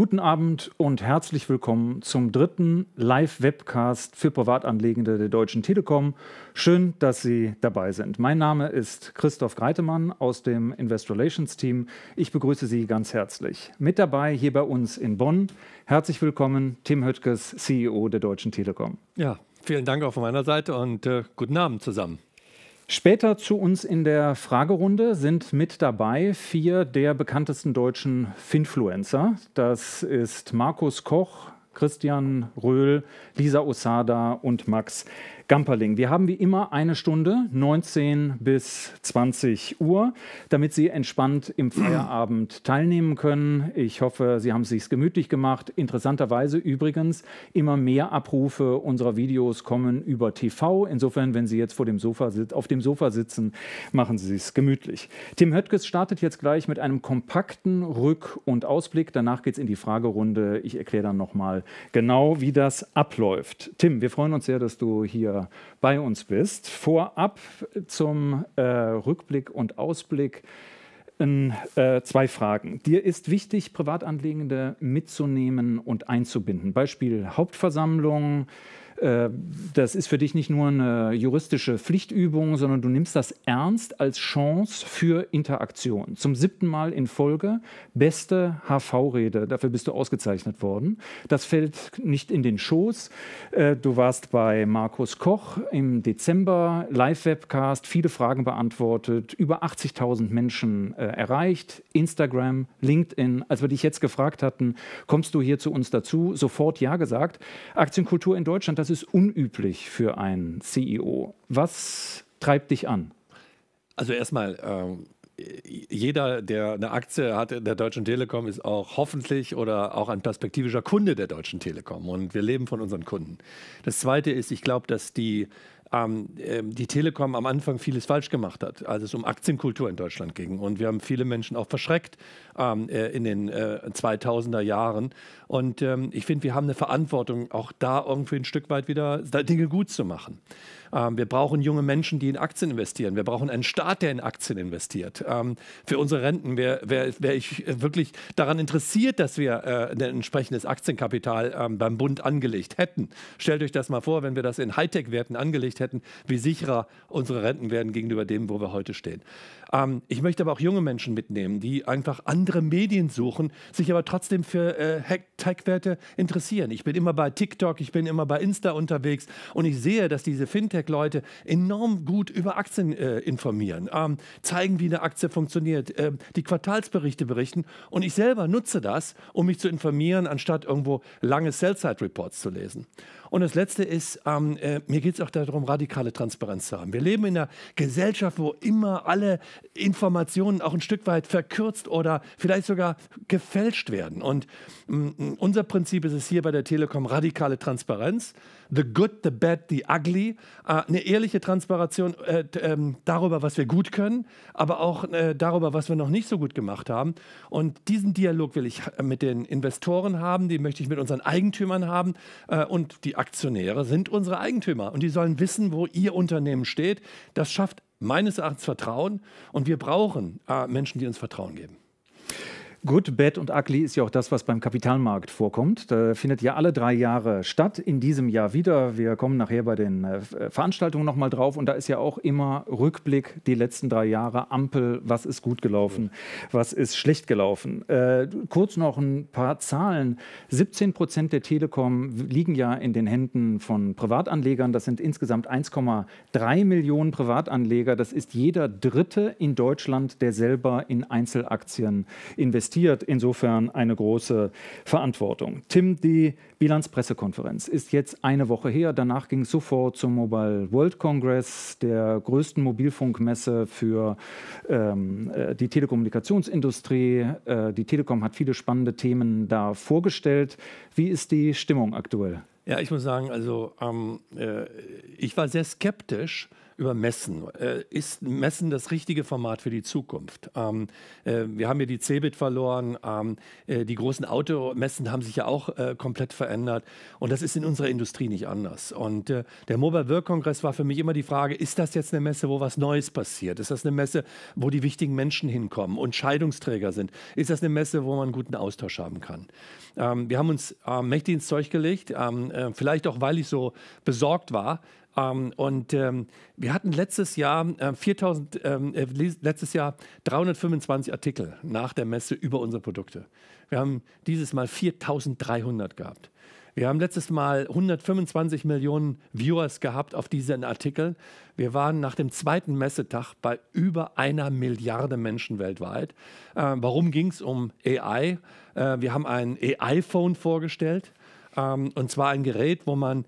Guten Abend und herzlich willkommen zum dritten Live-Webcast für Privatanlegende der Deutschen Telekom. Schön, dass Sie dabei sind. Mein Name ist Christoph Greitemann aus dem Investor Relations Team. Ich begrüße Sie ganz herzlich. Mit dabei hier bei uns in Bonn. Herzlich willkommen, Tim Höttges, CEO der Deutschen Telekom. Ja, vielen Dank auch von meiner Seite und äh, guten Abend zusammen. Später zu uns in der Fragerunde sind mit dabei vier der bekanntesten deutschen Finfluencer. Das ist Markus Koch, Christian Röhl, Lisa Osada und Max Gamperling. Wir haben wie immer eine Stunde, 19 bis 20 Uhr, damit Sie entspannt im Feierabend teilnehmen können. Ich hoffe, Sie haben es sich gemütlich gemacht. Interessanterweise übrigens, immer mehr Abrufe unserer Videos kommen über TV. Insofern, wenn Sie jetzt vor dem Sofa auf dem Sofa sitzen, machen Sie es gemütlich. Tim Höttges startet jetzt gleich mit einem kompakten Rück- und Ausblick. Danach geht es in die Fragerunde. Ich erkläre dann nochmal genau, wie das abläuft. Tim, wir freuen uns sehr, dass du hier bei uns bist. Vorab zum äh, Rückblick und Ausblick äh, zwei Fragen. Dir ist wichtig, Privatanlegende mitzunehmen und einzubinden. Beispiel Hauptversammlung, äh, das ist für dich nicht nur eine juristische Pflichtübung, sondern du nimmst das ernst als Chance für Interaktion. Zum siebten Mal in Folge beste HV-Rede. Dafür bist du ausgezeichnet worden. Das fällt nicht in den Schoß. Äh, du warst bei Markus Koch im Dezember, Live-Webcast, viele Fragen beantwortet, über 80.000 Menschen äh, erreicht, Instagram, LinkedIn. Als wir dich jetzt gefragt hatten, kommst du hier zu uns dazu, sofort Ja gesagt. Aktienkultur in Deutschland, das ist unüblich für einen CEO. Was treibt dich an? Also erstmal, ähm jeder, der eine Aktie hat in der Deutschen Telekom, ist auch hoffentlich oder auch ein perspektivischer Kunde der Deutschen Telekom. Und wir leben von unseren Kunden. Das Zweite ist, ich glaube, dass die ähm, die Telekom am Anfang vieles falsch gemacht hat, als es um Aktienkultur in Deutschland ging. Und wir haben viele Menschen auch verschreckt ähm, äh, in den äh, 2000er Jahren. Und ähm, ich finde, wir haben eine Verantwortung, auch da irgendwie ein Stück weit wieder Dinge gut zu machen. Ähm, wir brauchen junge Menschen, die in Aktien investieren. Wir brauchen einen Staat, der in Aktien investiert. Ähm, für unsere Renten wäre wär, wär ich wirklich daran interessiert, dass wir äh, ein entsprechendes Aktienkapital ähm, beim Bund angelegt hätten. Stellt euch das mal vor, wenn wir das in Hightech-Werten angelegt hätten, wie sicherer unsere Renten werden gegenüber dem, wo wir heute stehen. Ähm, ich möchte aber auch junge Menschen mitnehmen, die einfach andere Medien suchen, sich aber trotzdem für äh, Tech-Werte interessieren. Ich bin immer bei TikTok, ich bin immer bei Insta unterwegs und ich sehe, dass diese Fintech Fintech-Leute enorm gut über Aktien äh, informieren, ähm, zeigen, wie eine Aktie funktioniert, äh, die Quartalsberichte berichten. Und ich selber nutze das, um mich zu informieren, anstatt irgendwo lange Sell-Side-Reports zu lesen. Und das Letzte ist, ähm, äh, mir geht es auch darum, radikale Transparenz zu haben. Wir leben in einer Gesellschaft, wo immer alle Informationen auch ein Stück weit verkürzt oder vielleicht sogar gefälscht werden. Und mh, mm, mm, unser Prinzip ist es hier bei der Telekom radikale Transparenz. The Good, The Bad, The Ugly, äh, eine ehrliche Transparation äh, ähm, darüber, was wir gut können, aber auch äh, darüber, was wir noch nicht so gut gemacht haben. Und diesen Dialog will ich mit den Investoren haben, den möchte ich mit unseren Eigentümern haben und die Aktionäre sind unsere Eigentümer und die sollen wissen, wo ihr Unternehmen steht. Das schafft meines Erachtens Vertrauen und wir brauchen Menschen, die uns Vertrauen geben. Good, Bad und Ugly ist ja auch das, was beim Kapitalmarkt vorkommt. Da findet ja alle drei Jahre statt, in diesem Jahr wieder. Wir kommen nachher bei den äh, Veranstaltungen nochmal drauf und da ist ja auch immer Rückblick die letzten drei Jahre, Ampel, was ist gut gelaufen, was ist schlecht gelaufen. Äh, kurz noch ein paar Zahlen. 17 Prozent der Telekom liegen ja in den Händen von Privatanlegern. Das sind insgesamt 1,3 Millionen Privatanleger. Das ist jeder Dritte in Deutschland, der selber in Einzelaktien investiert existiert insofern eine große Verantwortung. Tim, die Bilanzpressekonferenz ist jetzt eine Woche her. Danach ging es sofort zum Mobile World Congress, der größten Mobilfunkmesse für ähm, äh, die Telekommunikationsindustrie. Äh, die Telekom hat viele spannende Themen da vorgestellt. Wie ist die Stimmung aktuell? Ja, ich muss sagen, also ähm, äh, ich war sehr skeptisch über Messen. Äh, ist Messen das richtige Format für die Zukunft? Ähm, äh, wir haben ja die CeBIT verloren. Ähm, äh, die großen Automessen haben sich ja auch äh, komplett verändert. Und das ist in unserer Industrie nicht anders. Und äh, der Mobile World Congress war für mich immer die Frage, ist das jetzt eine Messe, wo was Neues passiert? Ist das eine Messe, wo die wichtigen Menschen hinkommen und Scheidungsträger sind? Ist das eine Messe, wo man einen guten Austausch haben kann? Ähm, wir haben uns äh, mächtig ins Zeug gelegt, ähm, vielleicht auch, weil ich so besorgt war, ähm, und ähm, wir hatten letztes Jahr äh, 4000, ähm, äh, letztes Jahr 325 Artikel nach der Messe über unsere Produkte. Wir haben dieses Mal 4300 gehabt. Wir haben letztes Mal 125 Millionen Viewers gehabt auf diesen Artikel. Wir waren nach dem zweiten Messetag bei über einer Milliarde Menschen weltweit. Äh, warum ging es um AI? Äh, wir haben ein AI-Phone vorgestellt. Ähm, und zwar ein Gerät, wo man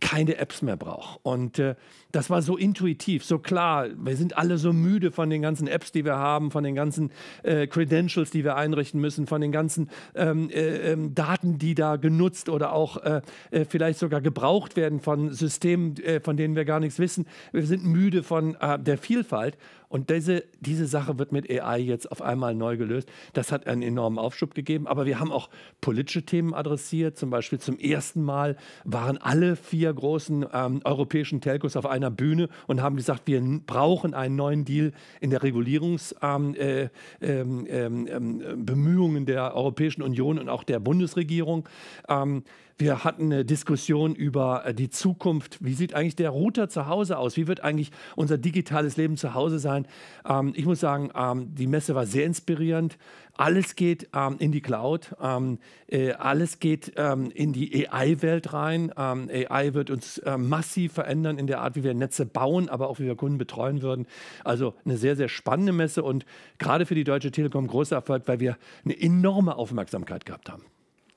keine Apps mehr brauche. Und äh, das war so intuitiv, so klar. Wir sind alle so müde von den ganzen Apps, die wir haben, von den ganzen äh, Credentials, die wir einrichten müssen, von den ganzen ähm, äh, ähm, Daten, die da genutzt oder auch äh, äh, vielleicht sogar gebraucht werden von Systemen, äh, von denen wir gar nichts wissen. Wir sind müde von der Vielfalt. Und diese, diese Sache wird mit AI jetzt auf einmal neu gelöst. Das hat einen enormen Aufschub gegeben. Aber wir haben auch politische Themen adressiert. Zum Beispiel zum ersten Mal waren alle vier großen ähm, europäischen Telcos auf einer Bühne und haben gesagt, wir brauchen einen neuen Deal in der Regulierungsbemühungen ähm, äh, ähm, ähm, ähm der Europäischen Union und auch der Bundesregierung. Ähm, wir hatten eine Diskussion über äh, die Zukunft. Wie sieht eigentlich der Router zu Hause aus? Wie wird eigentlich unser digitales Leben zu Hause sein? Ähm, ich muss sagen, ähm, die Messe war sehr inspirierend. Alles geht ähm, in die Cloud, ähm, äh, alles geht ähm, in die AI-Welt rein. Ähm, AI wird uns äh, massiv verändern in der Art, wie wir Netze bauen, aber auch wie wir Kunden betreuen würden. Also eine sehr, sehr spannende Messe und gerade für die Deutsche Telekom großer Erfolg, weil wir eine enorme Aufmerksamkeit gehabt haben.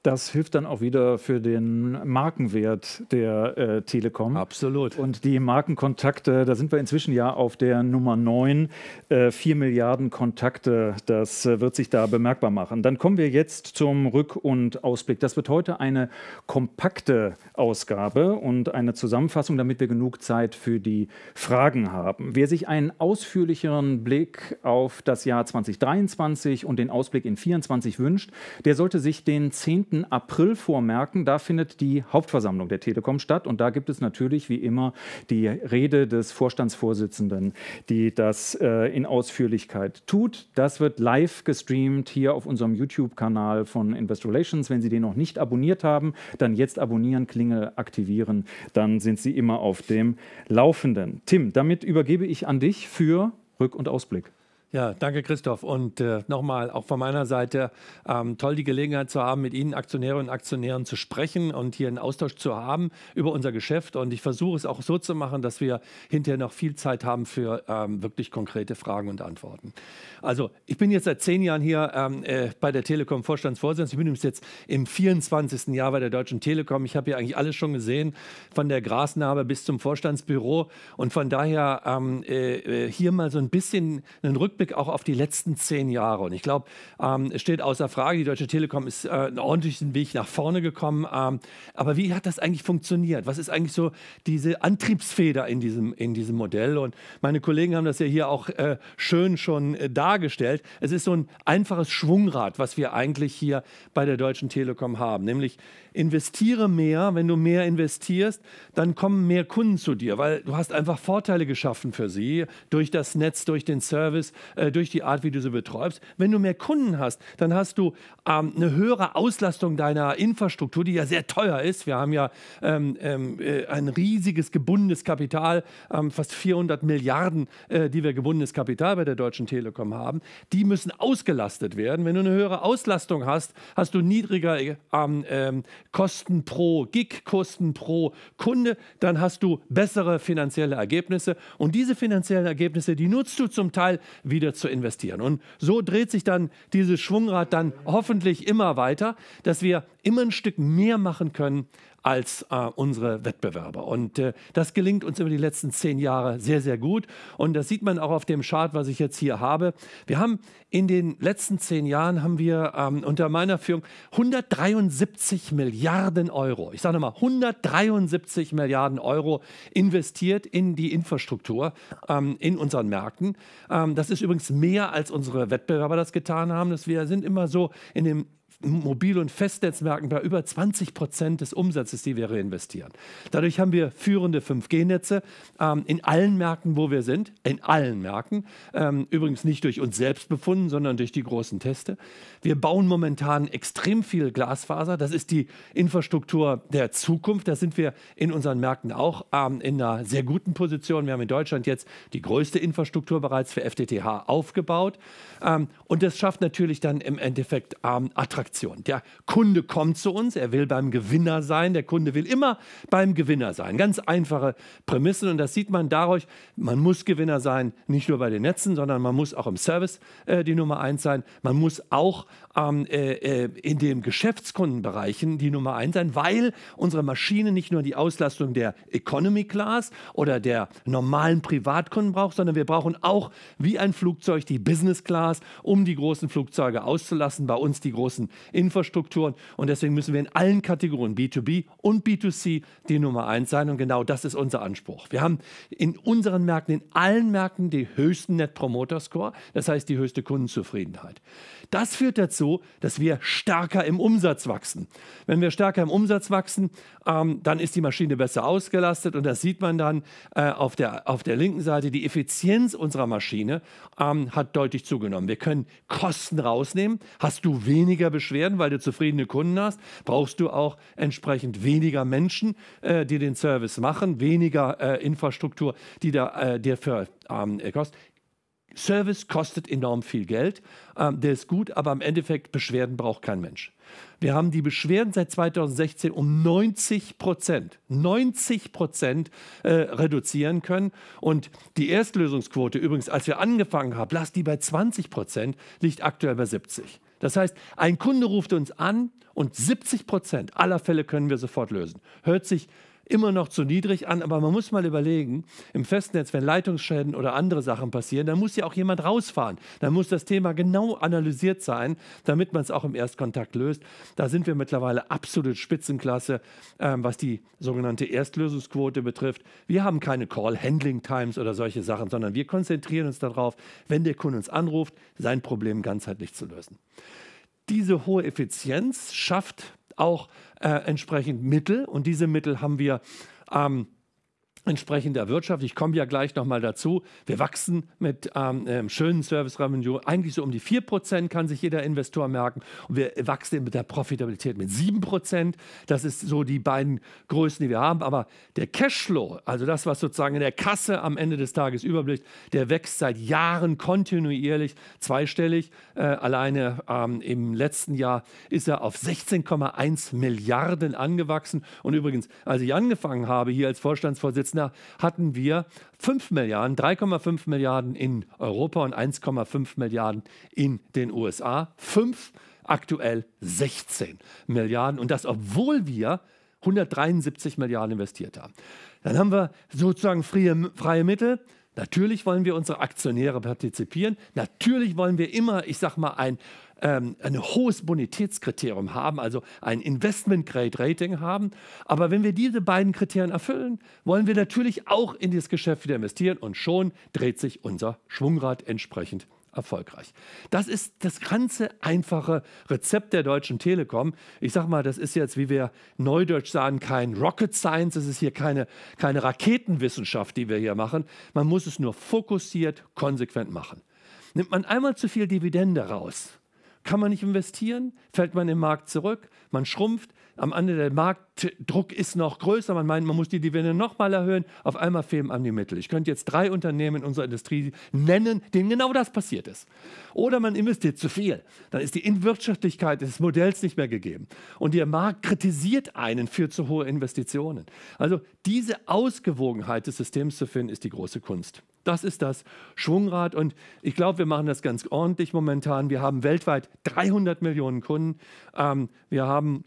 Das hilft dann auch wieder für den Markenwert der äh, Telekom. Absolut. Und die Markenkontakte, da sind wir inzwischen ja auf der Nummer 9. Äh, 4 Milliarden Kontakte, das äh, wird sich da bemerkbar machen. Dann kommen wir jetzt zum Rück- und Ausblick. Das wird heute eine kompakte Ausgabe und eine Zusammenfassung, damit wir genug Zeit für die Fragen haben. Wer sich einen ausführlicheren Blick auf das Jahr 2023 und den Ausblick in 2024 wünscht, der sollte sich den 10 10. April vormerken. Da findet die Hauptversammlung der Telekom statt. Und da gibt es natürlich wie immer die Rede des Vorstandsvorsitzenden, die das äh, in Ausführlichkeit tut. Das wird live gestreamt hier auf unserem YouTube-Kanal von Investor Relations. Wenn Sie den noch nicht abonniert haben, dann jetzt abonnieren, Klingel aktivieren. Dann sind Sie immer auf dem Laufenden. Tim, damit übergebe ich an dich für Rück- und Ausblick. Ja, danke Christoph. Und äh, nochmal auch von meiner Seite ähm, toll die Gelegenheit zu haben, mit Ihnen Aktionäre und Aktionären zu sprechen und hier einen Austausch zu haben über unser Geschäft. Und ich versuche es auch so zu machen, dass wir hinterher noch viel Zeit haben für ähm, wirklich konkrete Fragen und Antworten. Also ich bin jetzt seit zehn Jahren hier ähm, äh, bei der Telekom Vorstandsvorsitzender. Ich bin übrigens jetzt im 24. Jahr bei der Deutschen Telekom. Ich habe hier eigentlich alles schon gesehen, von der Grasnarbe bis zum Vorstandsbüro. Und von daher ähm, äh, äh, hier mal so ein bisschen einen Rückblick Rückblick auch auf die letzten zehn Jahre. Und ich glaube, ähm, es steht außer Frage, die Deutsche Telekom ist äh, einen ordentlichen Weg nach vorne gekommen. Ähm, aber wie hat das eigentlich funktioniert? Was ist eigentlich so diese Antriebsfeder in diesem, in diesem Modell? Und meine Kollegen haben das ja hier auch äh, schön schon äh, dargestellt. Es ist so ein einfaches Schwungrad, was wir eigentlich hier bei der Deutschen Telekom haben, nämlich investiere mehr, wenn du mehr investierst, dann kommen mehr Kunden zu dir, weil du hast einfach Vorteile geschaffen für sie durch das Netz, durch den Service, äh, durch die Art, wie du sie betreibst. Wenn du mehr Kunden hast, dann hast du ähm, eine höhere Auslastung deiner Infrastruktur, die ja sehr teuer ist. Wir haben ja ähm, ähm äh, ein riesiges gebundenes Kapital, ähm, fast 400 Milliarden, äh, die wir gebundenes Kapital bei der Deutschen Telekom haben. Die müssen ausgelastet werden. Wenn du eine höhere Auslastung hast, hast du niedrigere äh, ähm, ähm Kosten pro Gig, Kosten pro Kunde, dann hast du bessere finanzielle Ergebnisse. Und diese finanziellen Ergebnisse, die nutzt du zum Teil wieder zu investieren. Und so dreht sich dann dieses Schwungrad dann hoffentlich immer weiter, dass wir immer ein Stück mehr machen können als äh, unsere Wettbewerber. Und äh, das gelingt uns über die letzten zehn Jahre sehr, sehr gut. Und das sieht man auch auf dem Chart, was ich jetzt hier habe. Wir haben in den letzten zehn Jahren haben wir ähm, unter meiner Führung 173 Milliarden Euro, ich sage nochmal 173 Milliarden Euro investiert in die Infrastruktur ähm, in unseren Märkten. Ähm, das ist übrigens mehr als unsere Wettbewerber das getan haben. Das wir sind immer so in dem Mobil- und Festnetzmärkten bei über 20 Prozent des Umsatzes, die wir reinvestieren. Dadurch haben wir führende 5G-Netze ähm, in allen Märkten, wo wir sind, in allen Märkten. Ähm, übrigens nicht durch uns selbst befunden, sondern durch die großen Teste. Wir bauen momentan extrem viel Glasfaser. Das ist die Infrastruktur der Zukunft. Da sind wir in unseren Märkten auch ähm, in einer sehr guten Position. Wir haben in Deutschland jetzt die größte Infrastruktur bereits für FTTH aufgebaut. Ähm, und das schafft natürlich dann im Endeffekt ähm, attraktiv Aktion. Der Kunde kommt zu uns, er will beim Gewinner sein, der Kunde will immer beim Gewinner sein. Ganz einfache Prämissen und das sieht man dadurch, man muss Gewinner sein, nicht nur bei den Netzen, sondern man muss auch im Service äh, die Nummer eins sein. Man muss auch ähm, äh, äh in den Geschäftskundenbereichen die Nummer eins sein, weil unsere Maschine nicht nur die Auslastung der Economy Class oder der normalen Privatkunden braucht, sondern wir brauchen auch wie ein Flugzeug die Business Class, um die großen Flugzeuge auszulassen, bei uns die großen Infrastrukturen. Und deswegen müssen wir in allen Kategorien B2B und B2C die Nummer eins sein. Und genau das ist unser Anspruch. Wir haben in unseren Märkten, in allen Märkten die höchsten Net Promoter Score, das heißt die höchste Kundenzufriedenheit. Das führt dazu, dass wir stärker im Umsatz wachsen. Wenn wir stärker im Umsatz wachsen, ähm, dann ist die Maschine besser ausgelastet und das sieht man dann äh, auf, der, auf der linken Seite. Die Effizienz unserer Maschine ähm, hat deutlich zugenommen. Wir können Kosten rausnehmen. Hast du weniger Beschäftigung? Beschwerden, weil du zufriedene Kunden hast, brauchst du auch entsprechend weniger Menschen, äh, die den Service machen, weniger äh, Infrastruktur, die da, äh, der für ähm, äh, kostet. Service kostet enorm viel Geld, ähm, der ist gut, aber im Endeffekt Beschwerden braucht kein Mensch. Wir haben die Beschwerden seit 2016 um 90 Prozent, 90 Prozent äh, reduzieren können. Und die Erstlösungsquote übrigens, als wir angefangen haben, lasst die bei 20 Prozent, liegt aktuell bei 70. Das heißt, ein Kunde ruft uns an und 70 Prozent aller Fälle können wir sofort lösen. Hört sich immer noch zu niedrig an. Aber man muss mal überlegen, im Festnetz, wenn Leitungsschäden oder andere Sachen passieren, dann muss ja auch jemand rausfahren. Dann muss das Thema genau analysiert sein, damit man es auch im Erstkontakt löst. Da sind wir mittlerweile absolut Spitzenklasse, ähm, was die sogenannte Erstlösungsquote betrifft. Wir haben keine Call-Handling-Times oder solche Sachen, sondern wir konzentrieren uns darauf, wenn der Kunde uns anruft, sein Problem ganzheitlich zu lösen. Diese hohe Effizienz schafft auch äh, entsprechend Mittel und diese Mittel haben wir ähm, entsprechender Wirtschaft. Ich komme ja gleich nochmal dazu. Wir wachsen mit ähm, ähm, schönen Service Revenue. Eigentlich so um die 4% kann sich jeder Investor merken. Und wir wachsen mit der Profitabilität mit 7%. Das ist so die beiden Größen, die wir haben. Aber der Cashflow, also das, was sozusagen in der Kasse am Ende des Tages überblickt, der wächst seit Jahren kontinuierlich zweistellig. Äh, alleine ähm, im letzten Jahr ist er auf 16,1 Milliarden angewachsen. Und übrigens, als ich angefangen habe hier als Vorstandsvorsitzender, Lechner hatten wir 5 Milliarden, 3,5 Milliarden in Europa und 1,5 Milliarden in den USA. 5, aktuell 16 Milliarden. Und das, obwohl wir 173 Milliarden investiert haben. Dann haben wir sozusagen freie, freie Mittel. Natürlich wollen wir unsere Aktionäre partizipieren. Natürlich wollen wir immer, ich sag mal, ein ähm, ein hohes Bonitätskriterium haben, also ein Investment-Grade-Rating haben. Aber wenn wir diese beiden Kriterien erfüllen, wollen wir natürlich auch in dieses Geschäft wieder investieren und schon dreht sich unser Schwungrad entsprechend erfolgreich. Das ist das ganze einfache Rezept der Deutschen Telekom. Ich sage mal, das ist jetzt, wie wir neudeutsch sagen, kein Rocket Science, es ist hier keine, keine Raketenwissenschaft, die wir hier machen. Man muss es nur fokussiert, konsequent machen. Nimmt man einmal zu viel Dividende raus, kann man nicht investieren, fällt man im Markt zurück, man schrumpft, am Ende der Marktdruck ist noch größer. Man meint, man muss die Dividende nochmal erhöhen. Auf einmal fehlen an die Mittel. Ich könnte jetzt drei Unternehmen in unserer Industrie nennen, denen genau das passiert ist. Oder man investiert zu viel. Dann ist die Inwirtschaftlichkeit des Modells nicht mehr gegeben. Und der Markt kritisiert einen für zu hohe Investitionen. Also diese Ausgewogenheit des Systems zu finden, ist die große Kunst. Das ist das Schwungrad. Und ich glaube, wir machen das ganz ordentlich momentan. Wir haben weltweit 300 Millionen Kunden. Ähm, wir haben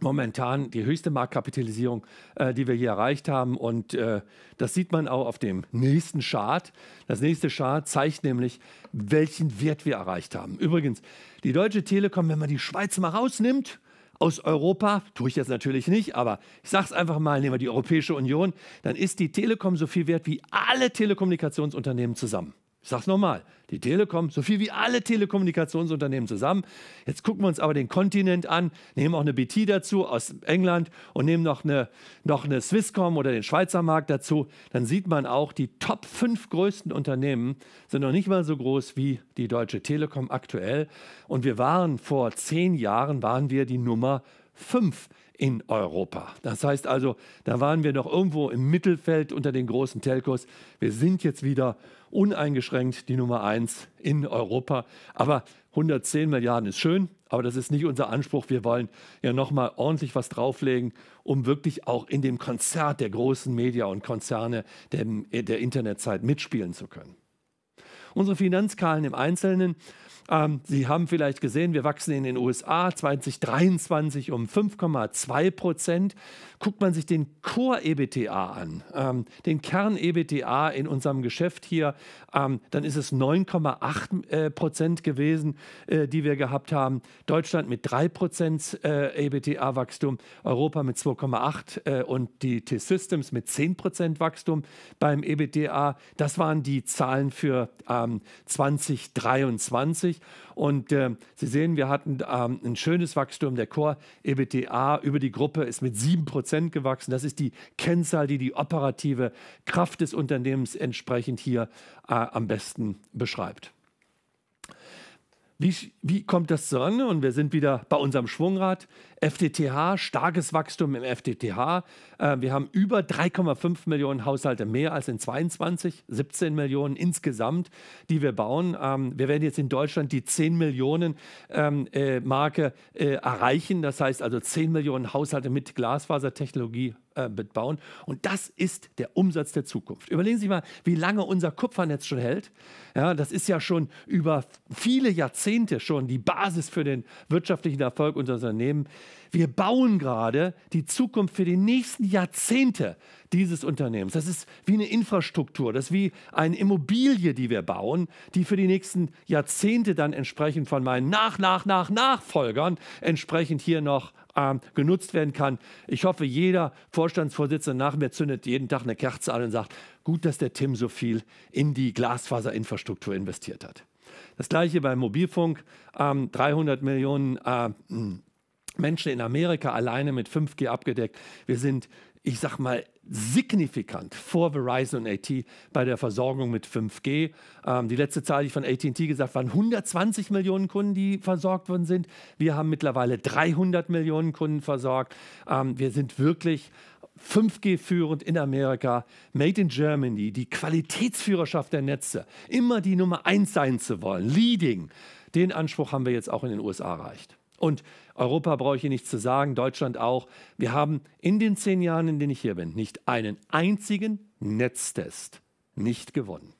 momentan die höchste Marktkapitalisierung, äh, die wir hier erreicht haben. Und äh, das sieht man auch auf dem nächsten Chart. Das nächste Chart zeigt nämlich, welchen Wert wir erreicht haben. Übrigens, die Deutsche Telekom, wenn man die Schweiz mal rausnimmt, aus Europa, tue ich jetzt natürlich nicht, aber ich sage es einfach mal, nehmen wir die Europäische Union, dann ist die Telekom so viel wert wie alle Telekommunikationsunternehmen zusammen. Ich sage es nochmal, die Telekom, so viel wie alle Telekommunikationsunternehmen zusammen. Jetzt gucken wir uns aber den Kontinent an, nehmen auch eine BT dazu aus England und nehmen noch eine, noch eine Swisscom oder den Schweizer Markt dazu. Dann sieht man auch, die Top 5 größten Unternehmen sind noch nicht mal so groß wie die Deutsche Telekom aktuell. Und wir waren vor zehn Jahren, waren wir die Nummer 5 in Europa. Das heißt also, da waren wir noch irgendwo im Mittelfeld unter den großen Telcos. Wir sind jetzt wieder uneingeschränkt die Nummer eins in Europa. Aber 110 Milliarden ist schön, aber das ist nicht unser Anspruch. Wir wollen ja nochmal ordentlich was drauflegen, um wirklich auch in dem Konzert der großen Media und Konzerne der, der Internetzeit mitspielen zu können unsere Finanzkahlen im Einzelnen. Ähm, Sie haben vielleicht gesehen, wir wachsen in den USA 2023 um 5,2 Prozent. Guckt man sich den Core-EBTA an, ähm, den Kern-EBTA in unserem Geschäft hier, ähm, dann ist es 9,8 äh, Prozent gewesen, äh, die wir gehabt haben. Deutschland mit 3 Prozent äh, EBTA-Wachstum, Europa mit 2,8 äh, und die T-Systems mit 10 Prozent Wachstum beim EBTA. Das waren die Zahlen für ähm, ähm, 2023. Und äh, Sie sehen, wir hatten ähm, ein schönes Wachstum. Der Core EBTA über die Gruppe ist mit 7% gewachsen. Das ist die Kennzahl, die die operative Kraft des Unternehmens entsprechend hier äh, am besten beschreibt. Wie, wie kommt das zusammen? Und wir sind wieder bei unserem Schwungrad. FDTH, starkes Wachstum im FDTH. Äh, wir haben über 3,5 Millionen Haushalte mehr als in 22, 17 Millionen insgesamt, die wir bauen. Ähm, wir werden jetzt in Deutschland die 10 Millionen ähm, äh, Marke äh, erreichen. Das heißt also 10 Millionen Haushalte mit Glasfasertechnologie äh, Und das ist der Umsatz der Zukunft. Überlegen Sie sich mal, wie lange unser Kupfernetz schon hält. Ja, das ist ja schon über viele Jahrzehnte schon die Basis für den wirtschaftlichen Erfolg unserer Unternehmen. Wir bauen gerade die Zukunft für die nächsten Jahrzehnte dieses Unternehmens. Das ist wie eine Infrastruktur, das ist wie eine Immobilie, die wir bauen, die für die nächsten Jahrzehnte dann entsprechend von meinen Nach, Nach, Nach, Nachfolgern entsprechend hier noch ähm, genutzt werden kann. Ich hoffe, jeder Vorstandsvorsitzende nach mir zündet jeden Tag eine Kerze an und sagt, gut, dass der Tim so viel in die Glasfaserinfrastruktur investiert hat. Das gleiche beim Mobilfunk, ähm, 300 Millionen äh, hm, Menschen in Amerika alleine mit 5G abgedeckt. Wir sind, ich sag mal, signifikant vor Verizon und AT bei der Versorgung mit 5G. Ähm, die letzte Zahl, die ich von ATT gesagt habe, waren 120 Millionen Kunden, die versorgt worden sind. Wir haben mittlerweile 300 Millionen Kunden versorgt. Ähm, wir sind wirklich 5G führend in Amerika, Made in Germany, die Qualitätsführerschaft der Netze, immer die Nummer eins sein zu wollen, Leading. Den Anspruch haben wir jetzt auch in den USA erreicht. Und Europa brauche ich hier nichts zu sagen, Deutschland auch. Wir haben in den zehn Jahren, in denen ich hier bin, nicht einen einzigen Netztest nicht gewonnen.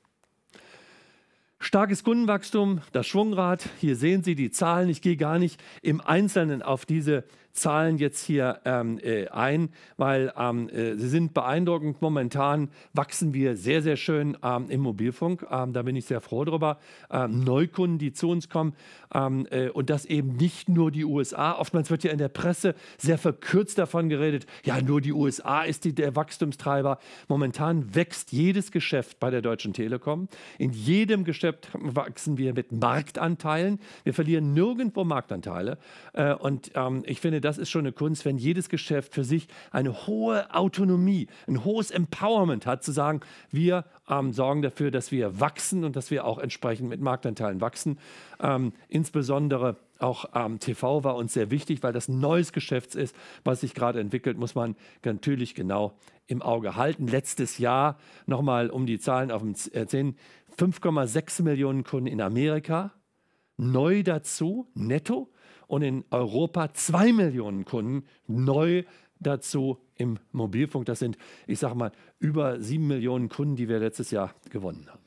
Starkes Kundenwachstum, das Schwungrad. Hier sehen Sie die Zahlen. Ich gehe gar nicht im Einzelnen auf diese Zahlen jetzt hier ähm, äh, ein, weil ähm, äh, sie sind beeindruckend. Momentan wachsen wir sehr, sehr schön ähm, im Mobilfunk. Ähm, da bin ich sehr froh drüber. Ähm, Neukunden, die zu uns kommen ähm, äh, und das eben nicht nur die USA. Oftmals wird ja in der Presse sehr verkürzt davon geredet, ja, nur die USA ist die, der Wachstumstreiber. Momentan wächst jedes Geschäft bei der Deutschen Telekom. In jedem Geschäft wachsen wir mit Marktanteilen. Wir verlieren nirgendwo Marktanteile. Äh, und ich finde, das ist schon eine Kunst, wenn jedes Geschäft für sich eine hohe Autonomie, ein hohes Empowerment hat, zu sagen, wir ähm, sorgen dafür, dass wir wachsen und dass wir auch entsprechend mit Marktanteilen wachsen. Ähm, insbesondere auch ähm, TV war uns sehr wichtig, weil das neues Geschäft ist, was sich gerade entwickelt, muss man natürlich genau im Auge halten. Letztes Jahr, nochmal um die Zahlen auf dem 10, 5,6 äh, Millionen Kunden in Amerika, neu dazu, netto, und in Europa zwei Millionen Kunden neu dazu im Mobilfunk. Das sind, ich sage mal, über sieben Millionen Kunden, die wir letztes Jahr gewonnen haben.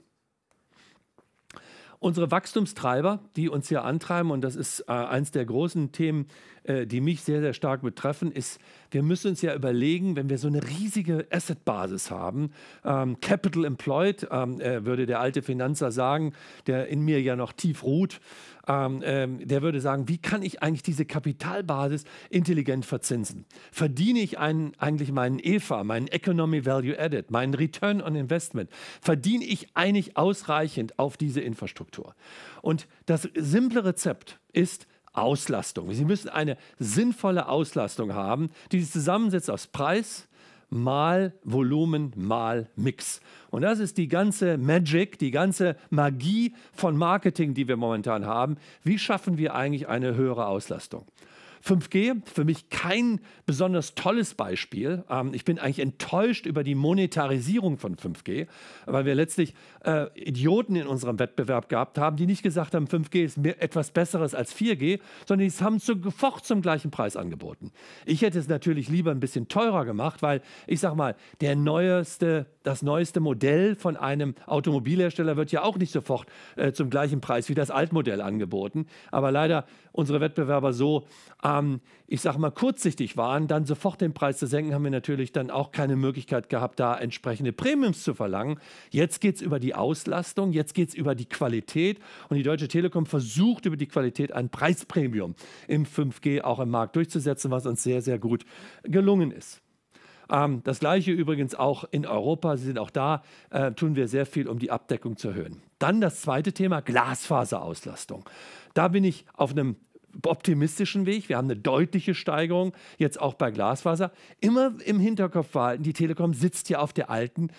Unsere Wachstumstreiber, die uns hier antreiben, und das ist äh, eins der großen Themen, äh, die mich sehr, sehr stark betreffen, ist, wir müssen uns ja überlegen, wenn wir so eine riesige Asset-Basis haben, ähm, Capital Employed, ähm, äh, würde der alte Finanzer sagen, der in mir ja noch tief ruht, ähm, ähm, der würde sagen, wie kann ich eigentlich diese Kapitalbasis intelligent verzinsen? Verdiene ich einen, eigentlich meinen EFA, meinen Economy Value Added, meinen Return on Investment? Verdiene ich eigentlich ausreichend auf diese Infrastruktur? Und das simple Rezept ist, Auslastung. Sie müssen eine sinnvolle Auslastung haben, die sich zusammensetzt aus Preis, mal Volumen mal Mix. Und das ist die ganze Magic, die ganze Magie von Marketing, die wir momentan haben. Wie schaffen wir eigentlich eine höhere Auslastung? 5G, für mich kein besonders tolles Beispiel. Ähm, ich bin eigentlich enttäuscht über die Monetarisierung von 5G, weil wir letztlich äh, Idioten in unserem Wettbewerb gehabt haben, die nicht gesagt haben, 5G ist mehr, etwas Besseres als 4G, sondern die haben sofort zum gleichen Preis angeboten. Ich hätte es natürlich lieber ein bisschen teurer gemacht, weil ich sage mal, der neueste, das neueste Modell von einem Automobilhersteller wird ja auch nicht sofort äh, zum gleichen Preis wie das Altmodell angeboten. Aber leider unsere Wettbewerber so äh, ähm, ich sage mal, kurzsichtig waren, dann sofort den Preis zu senken, haben wir natürlich dann auch keine Möglichkeit gehabt, da entsprechende Premiums zu verlangen. Jetzt geht es über die Auslastung, jetzt geht es über die Qualität und die Deutsche Telekom versucht über die Qualität ein Preispremium im 5G auch im Markt durchzusetzen, was uns sehr, sehr gut gelungen ist. Ähm, das gleiche übrigens auch in Europa. Sie sind auch da, äh, tun wir sehr viel, um die Abdeckung zu erhöhen. Dann das zweite Thema, Glasfaserauslastung. Da bin ich auf einem optimistischen Weg. Wir haben eine deutliche Steigerung, jetzt auch bei Glasfaser. Immer im Hinterkopf behalten, die Telekom sitzt ja auf der alten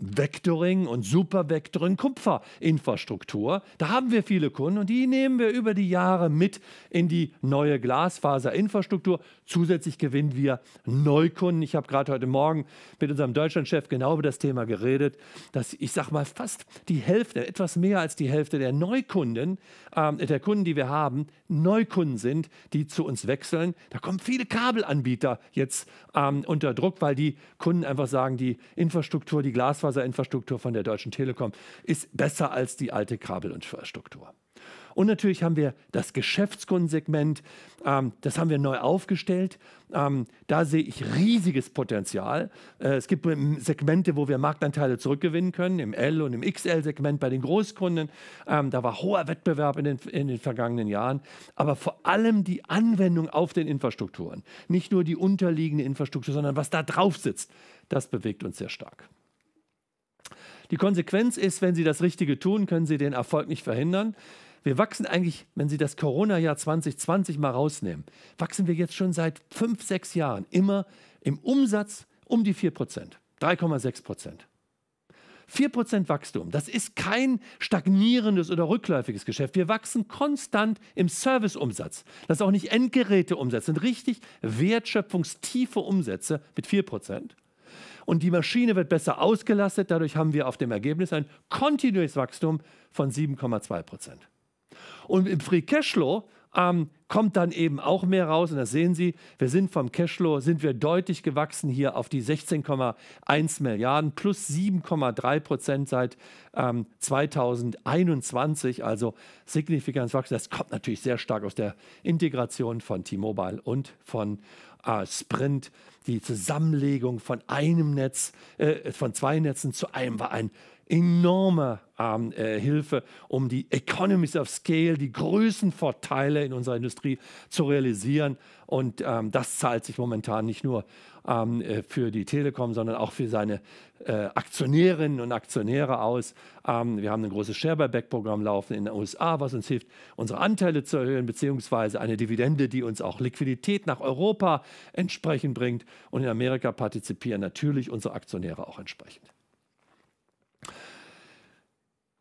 Vectoring und Supervectoring Kupferinfrastruktur. Da haben wir viele Kunden und die nehmen wir über die Jahre mit in die neue Glasfaserinfrastruktur. Zusätzlich gewinnen wir Neukunden. Ich habe gerade heute Morgen mit unserem Deutschlandchef genau über das Thema geredet, dass ich sage mal fast die Hälfte, etwas mehr als die Hälfte der Neukunden, äh, der Kunden, die wir haben, Neukunden sind, die zu uns wechseln. Da kommen viele Kabelanbieter jetzt ähm, unter Druck, weil die Kunden einfach sagen, die Infrastruktur, die Glasfaser Glasfaserinfrastruktur von der Deutschen Telekom ist besser als die alte Kabelinfrastruktur. Und natürlich haben wir das Geschäftskundensegment, ähm, das haben wir neu aufgestellt. Ähm, da sehe ich riesiges Potenzial. Äh, es gibt Segmente, wo wir Marktanteile zurückgewinnen können, im L- und im XL-Segment bei den Großkunden. Ähm, da war hoher Wettbewerb in den, in den vergangenen Jahren. Aber vor allem die Anwendung auf den Infrastrukturen, nicht nur die unterliegende Infrastruktur, sondern was da drauf sitzt, das bewegt uns sehr stark. Die Konsequenz ist, wenn Sie das Richtige tun, können Sie den Erfolg nicht verhindern. Wir wachsen eigentlich, wenn Sie das Corona-Jahr 2020 mal rausnehmen, wachsen wir jetzt schon seit fünf, sechs Jahren immer im Umsatz um die 4 Prozent, 3,6 Prozent. 4% Wachstum, das ist kein stagnierendes oder rückläufiges Geschäft. Wir wachsen konstant im Serviceumsatz. Das ist auch nicht Endgeräteumsatz, das sind richtig wertschöpfungstiefe Umsätze mit 4%. Und die Maschine wird besser ausgelastet. Dadurch haben wir auf dem Ergebnis ein kontinuierliches Wachstum von 7,2 Prozent. Und im Free Cashflow ähm, kommt dann eben auch mehr raus. Und das sehen Sie, wir sind vom Cashflow, sind wir deutlich gewachsen hier auf die 16,1 Milliarden plus 7,3 Prozent seit ähm, 2021. Also signifikantes Wachstum. Das kommt natürlich sehr stark aus der Integration von T-Mobile und von äh, Sprint, die Zusammenlegung von einem Netz, äh, von zwei Netzen zu einem war ein enorme ähm, äh, Hilfe, um die Economies of Scale, die Größenvorteile in unserer Industrie zu realisieren. Und ähm, das zahlt sich momentan nicht nur ähm, äh, für die Telekom, sondern auch für seine äh, Aktionärinnen und Aktionäre aus. Ähm, wir haben ein großes Share-Buyback-Programm laufen in den USA, was uns hilft, unsere Anteile zu erhöhen, beziehungsweise eine Dividende, die uns auch Liquidität nach Europa entsprechend bringt. Und in Amerika partizipieren natürlich unsere Aktionäre auch entsprechend.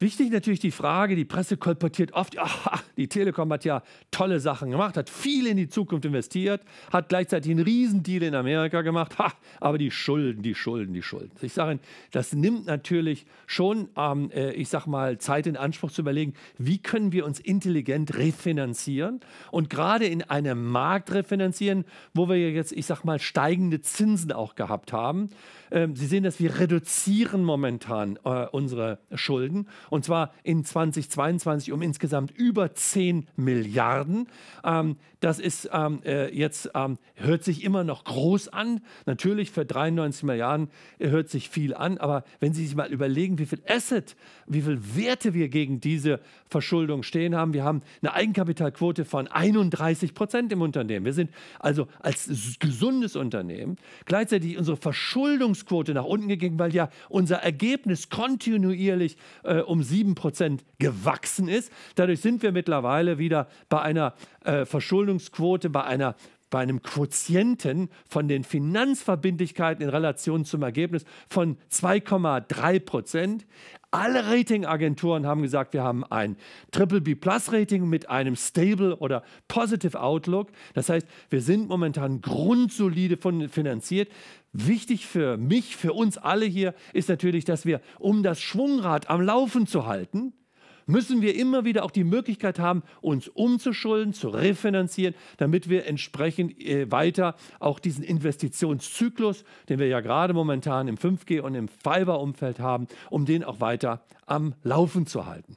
Wichtig natürlich die Frage, die Presse kolportiert oft, ach, die Telekom hat ja tolle Sachen gemacht, hat viel in die Zukunft investiert, hat gleichzeitig einen Riesendeal in Amerika gemacht, ha, aber die Schulden, die Schulden, die Schulden. Ich sage Ihnen, das nimmt natürlich schon, ähm, äh, ich sage mal, Zeit in Anspruch zu überlegen, wie können wir uns intelligent refinanzieren und gerade in einem Markt refinanzieren, wo wir jetzt, ich sage mal, steigende Zinsen auch gehabt haben. Ähm, Sie sehen dass wir reduzieren momentan äh, unsere Schulden und zwar in 2022 um insgesamt über 10 Milliarden. Ähm, das ist ähm, äh, jetzt, ähm, hört sich immer noch groß an. Natürlich für 93 Milliarden äh, hört sich viel an, aber wenn Sie sich mal überlegen, wie viel Asset, wie viel Werte wir gegen diese Verschuldung stehen haben. Wir haben eine Eigenkapitalquote von 31 Prozent im Unternehmen. Wir sind also als gesundes Unternehmen gleichzeitig unsere Verschuldungsquote nach unten gegangen, weil ja unser Ergebnis kontinuierlich äh, um 7 Prozent gewachsen ist. Dadurch sind wir mittlerweile wieder bei einer äh, Verschuldungsquote, bei einer bei einem Quotienten von den Finanzverbindlichkeiten in Relation zum Ergebnis von 2,3 Prozent. Alle Ratingagenturen haben gesagt, wir haben ein Triple B Plus Rating mit einem Stable oder Positive Outlook. Das heißt, wir sind momentan grundsolide finanziert. Wichtig für mich, für uns alle hier ist natürlich, dass wir, um das Schwungrad am Laufen zu halten, müssen wir immer wieder auch die Möglichkeit haben, uns umzuschulden, zu refinanzieren, damit wir entsprechend äh, weiter auch diesen Investitionszyklus, den wir ja gerade momentan im 5G und im Fiber-Umfeld haben, um den auch weiter am Laufen zu halten.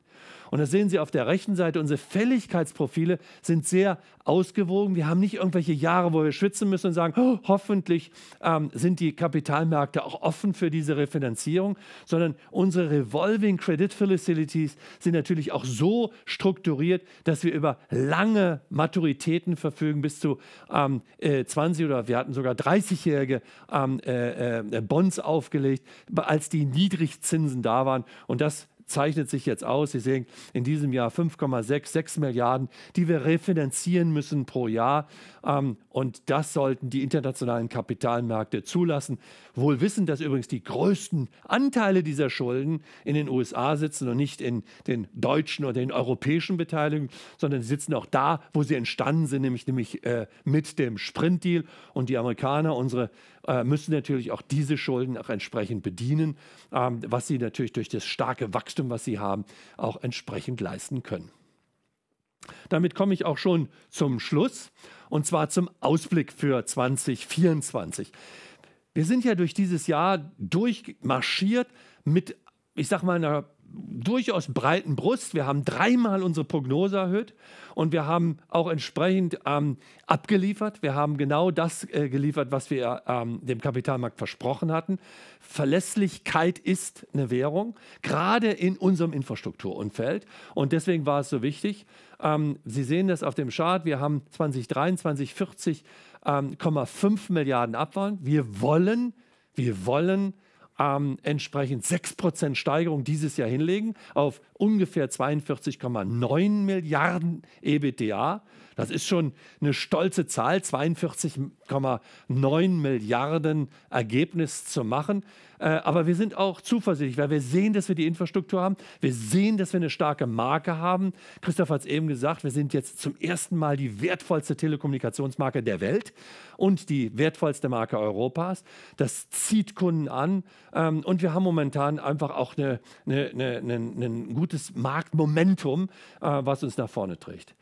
Und das sehen Sie auf der rechten Seite, unsere Fälligkeitsprofile sind sehr ausgewogen. Wir haben nicht irgendwelche Jahre, wo wir schwitzen müssen und sagen, oh, hoffentlich ähm, sind die Kapitalmärkte auch offen für diese Refinanzierung, sondern unsere Revolving Credit Facilities sind natürlich auch so strukturiert, dass wir über lange Maturitäten verfügen, bis zu ähm, äh, 20 oder wir hatten sogar 30-jährige ähm, äh, äh, Bonds aufgelegt, als die Niedrigzinsen da waren. Und das zeichnet sich jetzt aus. Sie sehen in diesem Jahr 5,6 Milliarden, die wir refinanzieren müssen pro Jahr. Ähm, und das sollten die internationalen Kapitalmärkte zulassen. Wohl wissen, dass übrigens die größten Anteile dieser Schulden in den USA sitzen und nicht in den deutschen oder den europäischen Beteiligungen, sondern sie sitzen auch da, wo sie entstanden sind, nämlich, nämlich äh, mit dem Sprintdeal. Und die Amerikaner, unsere, äh, müssen natürlich auch diese Schulden auch entsprechend bedienen, ähm, was sie natürlich durch das starke Wachstum, was sie haben, auch entsprechend leisten können. Damit komme ich auch schon zum Schluss und zwar zum Ausblick für 2024. Wir sind ja durch dieses Jahr durchmarschiert mit, ich sag mal, einer durchaus breiten Brust. Wir haben dreimal unsere Prognose erhöht und wir haben auch entsprechend ähm, abgeliefert. Wir haben genau das äh, geliefert, was wir ähm, dem Kapitalmarkt versprochen hatten. Verlässlichkeit ist eine Währung, gerade in unserem Infrastrukturumfeld. Und deswegen war es so wichtig, ähm, Sie sehen das auf dem Chart. Wir haben 2023 40,5 ähm, Milliarden Abwand. Wir wollen, wir wollen ähm, entsprechend 6% Steigerung dieses Jahr hinlegen auf ungefähr 42,9 Milliarden EBTA. Das ist schon eine stolze Zahl, 42,9 Milliarden Ergebnis zu machen. Äh, aber wir sind auch zuversichtlich, weil wir sehen, dass wir die Infrastruktur haben. Wir sehen, dass wir eine starke Marke haben. Christoph hat es eben gesagt, wir sind jetzt zum ersten Mal die wertvollste Telekommunikationsmarke der Welt und die wertvollste Marke Europas. Das zieht Kunden an. Ähm, und wir haben momentan einfach auch ein gutes Marktmomentum, äh, was uns nach vorne trägt.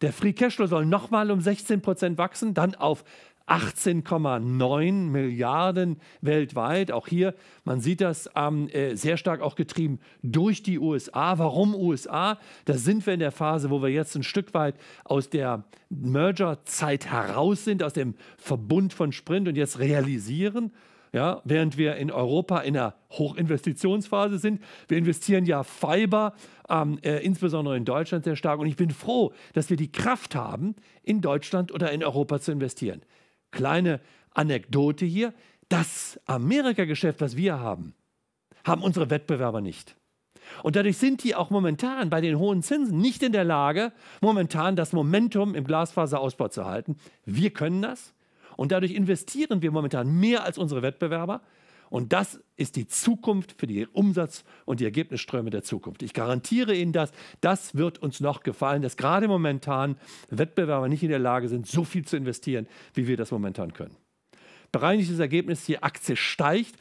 Der Free Cashflow soll nochmal um 16 Prozent wachsen, dann auf 18,9 Milliarden weltweit. Auch hier, man sieht das ähm, äh, sehr stark auch getrieben durch die USA. Warum USA? Da sind wir in der Phase, wo wir jetzt ein Stück weit aus der Merger-Zeit heraus sind, aus dem Verbund von Sprint und jetzt realisieren. Ja, während wir in Europa in einer Hochinvestitionsphase sind. Wir investieren ja Fiber, ähm, äh, insbesondere in Deutschland sehr stark. Und ich bin froh, dass wir die Kraft haben, in Deutschland oder in Europa zu investieren. Kleine Anekdote hier. Das Amerika-Geschäft, was wir haben, haben unsere Wettbewerber nicht. Und dadurch sind die auch momentan bei den hohen Zinsen nicht in der Lage, momentan das Momentum im Glasfaserausbau zu halten. Wir können das. Und dadurch investieren wir momentan mehr als unsere Wettbewerber. Und das ist die Zukunft für die Umsatz- und die Ergebnisströme der Zukunft. Ich garantiere Ihnen das, das wird uns noch gefallen, dass gerade momentan Wettbewerber nicht in der Lage sind, so viel zu investieren, wie wir das momentan können. Bereinigtes Ergebnis, die Aktie steigt.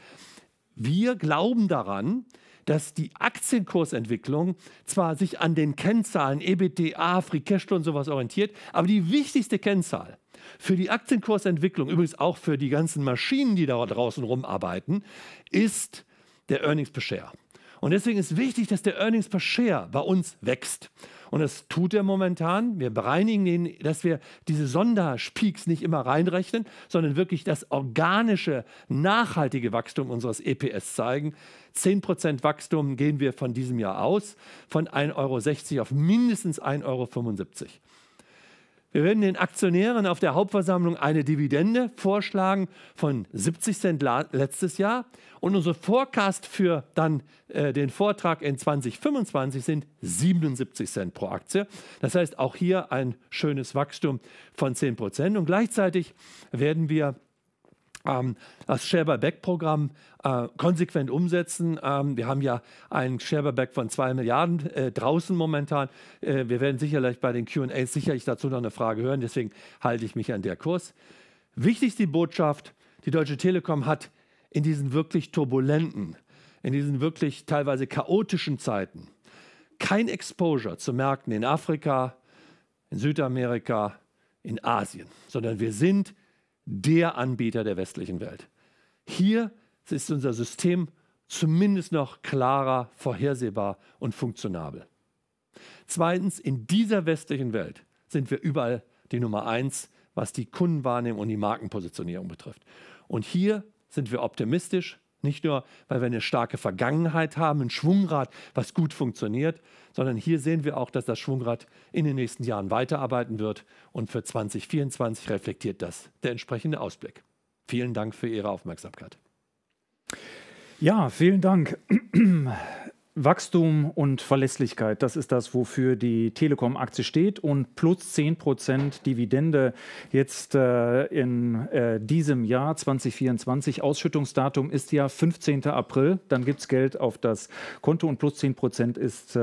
Wir glauben daran, dass die Aktienkursentwicklung zwar sich an den Kennzahlen EBITDA, Free Cashflow und sowas orientiert, aber die wichtigste Kennzahl für die Aktienkursentwicklung, übrigens auch für die ganzen Maschinen, die da draußen rumarbeiten, ist der Earnings per Share. Und deswegen ist wichtig, dass der Earnings per Share bei uns wächst. Und das tut er momentan. Wir bereinigen ihn, dass wir diese Sonderpeaks nicht immer reinrechnen, sondern wirklich das organische, nachhaltige Wachstum unseres EPS zeigen. 10% Wachstum gehen wir von diesem Jahr aus, von 1,60 Euro auf mindestens 1,75 Euro. Wir werden den Aktionären auf der Hauptversammlung eine Dividende vorschlagen von 70 Cent letztes Jahr und unsere Forecast für dann äh, den Vortrag in 2025 sind 77 Cent pro Aktie. Das heißt auch hier ein schönes Wachstum von 10 Prozent und gleichzeitig werden wir ähm, das Share-by-Back-Programm äh, konsequent umsetzen. Ähm, wir haben ja ein Share-by-Back von 2 Milliarden äh, draußen momentan. Äh, wir werden sicherlich bei den Q&As sicherlich dazu noch eine Frage hören. Deswegen halte ich mich an der Kurs. Wichtig ist die Botschaft, die Deutsche Telekom hat in diesen wirklich turbulenten, in diesen wirklich teilweise chaotischen Zeiten kein Exposure zu Märkten in Afrika, in Südamerika, in Asien, sondern wir sind der Anbieter der westlichen Welt. Hier ist unser System zumindest noch klarer, vorhersehbar und funktionabel. Zweitens, in dieser westlichen Welt sind wir überall die Nummer eins, was die Kundenwahrnehmung und die Markenpositionierung betrifft. Und hier sind wir optimistisch, nicht nur, weil wir eine starke Vergangenheit haben, ein Schwungrad, was gut funktioniert, sondern hier sehen wir auch, dass das Schwungrad in den nächsten Jahren weiterarbeiten wird und für 2024 reflektiert das der entsprechende Ausblick. Vielen Dank für Ihre Aufmerksamkeit. Ja, vielen Dank. Wachstum und Verlässlichkeit, das ist das, wofür die Telekom-Aktie steht. Und plus 10% Dividende jetzt äh, in äh, diesem Jahr 2024. Ausschüttungsdatum ist ja 15. April. Dann gibt es Geld auf das Konto und plus 10% ist äh,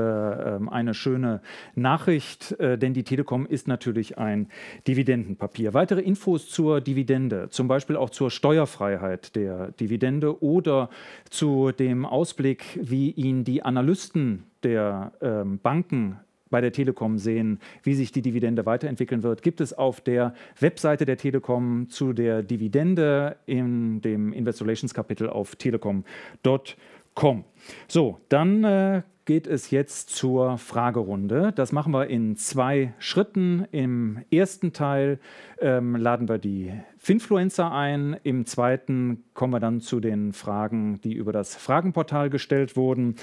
ähm, eine schöne Nachricht, äh, denn die Telekom ist natürlich ein Dividendenpapier. Weitere Infos zur Dividende, zum Beispiel auch zur Steuerfreiheit der Dividende oder zu dem Ausblick, wie ihn die Analysten der ähm, Banken bei der Telekom sehen, wie sich die Dividende weiterentwickeln wird, gibt es auf der Webseite der Telekom zu der Dividende in dem Investor Relations Kapitel auf telekom.com. So, dann äh, geht es jetzt zur Fragerunde. Das machen wir in zwei Schritten. Im ersten Teil ähm, laden wir die Finfluencer ein. Im zweiten kommen wir dann zu den Fragen, die über das Fragenportal gestellt wurden.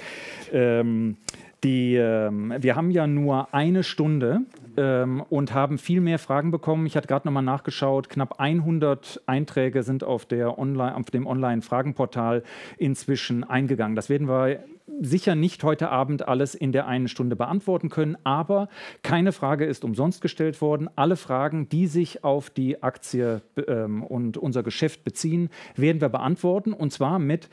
Ähm, die, ähm, wir haben ja nur eine Stunde ähm, und haben viel mehr Fragen bekommen. Ich hatte gerade nochmal nachgeschaut. Knapp 100 Einträge sind auf, der Online, auf dem Online-Fragenportal inzwischen eingegangen. Das werden wir sicher nicht heute Abend alles in der einen Stunde beantworten können, aber keine Frage ist umsonst gestellt worden. Alle Fragen, die sich auf die Aktie ähm, und unser Geschäft beziehen, werden wir beantworten und zwar mit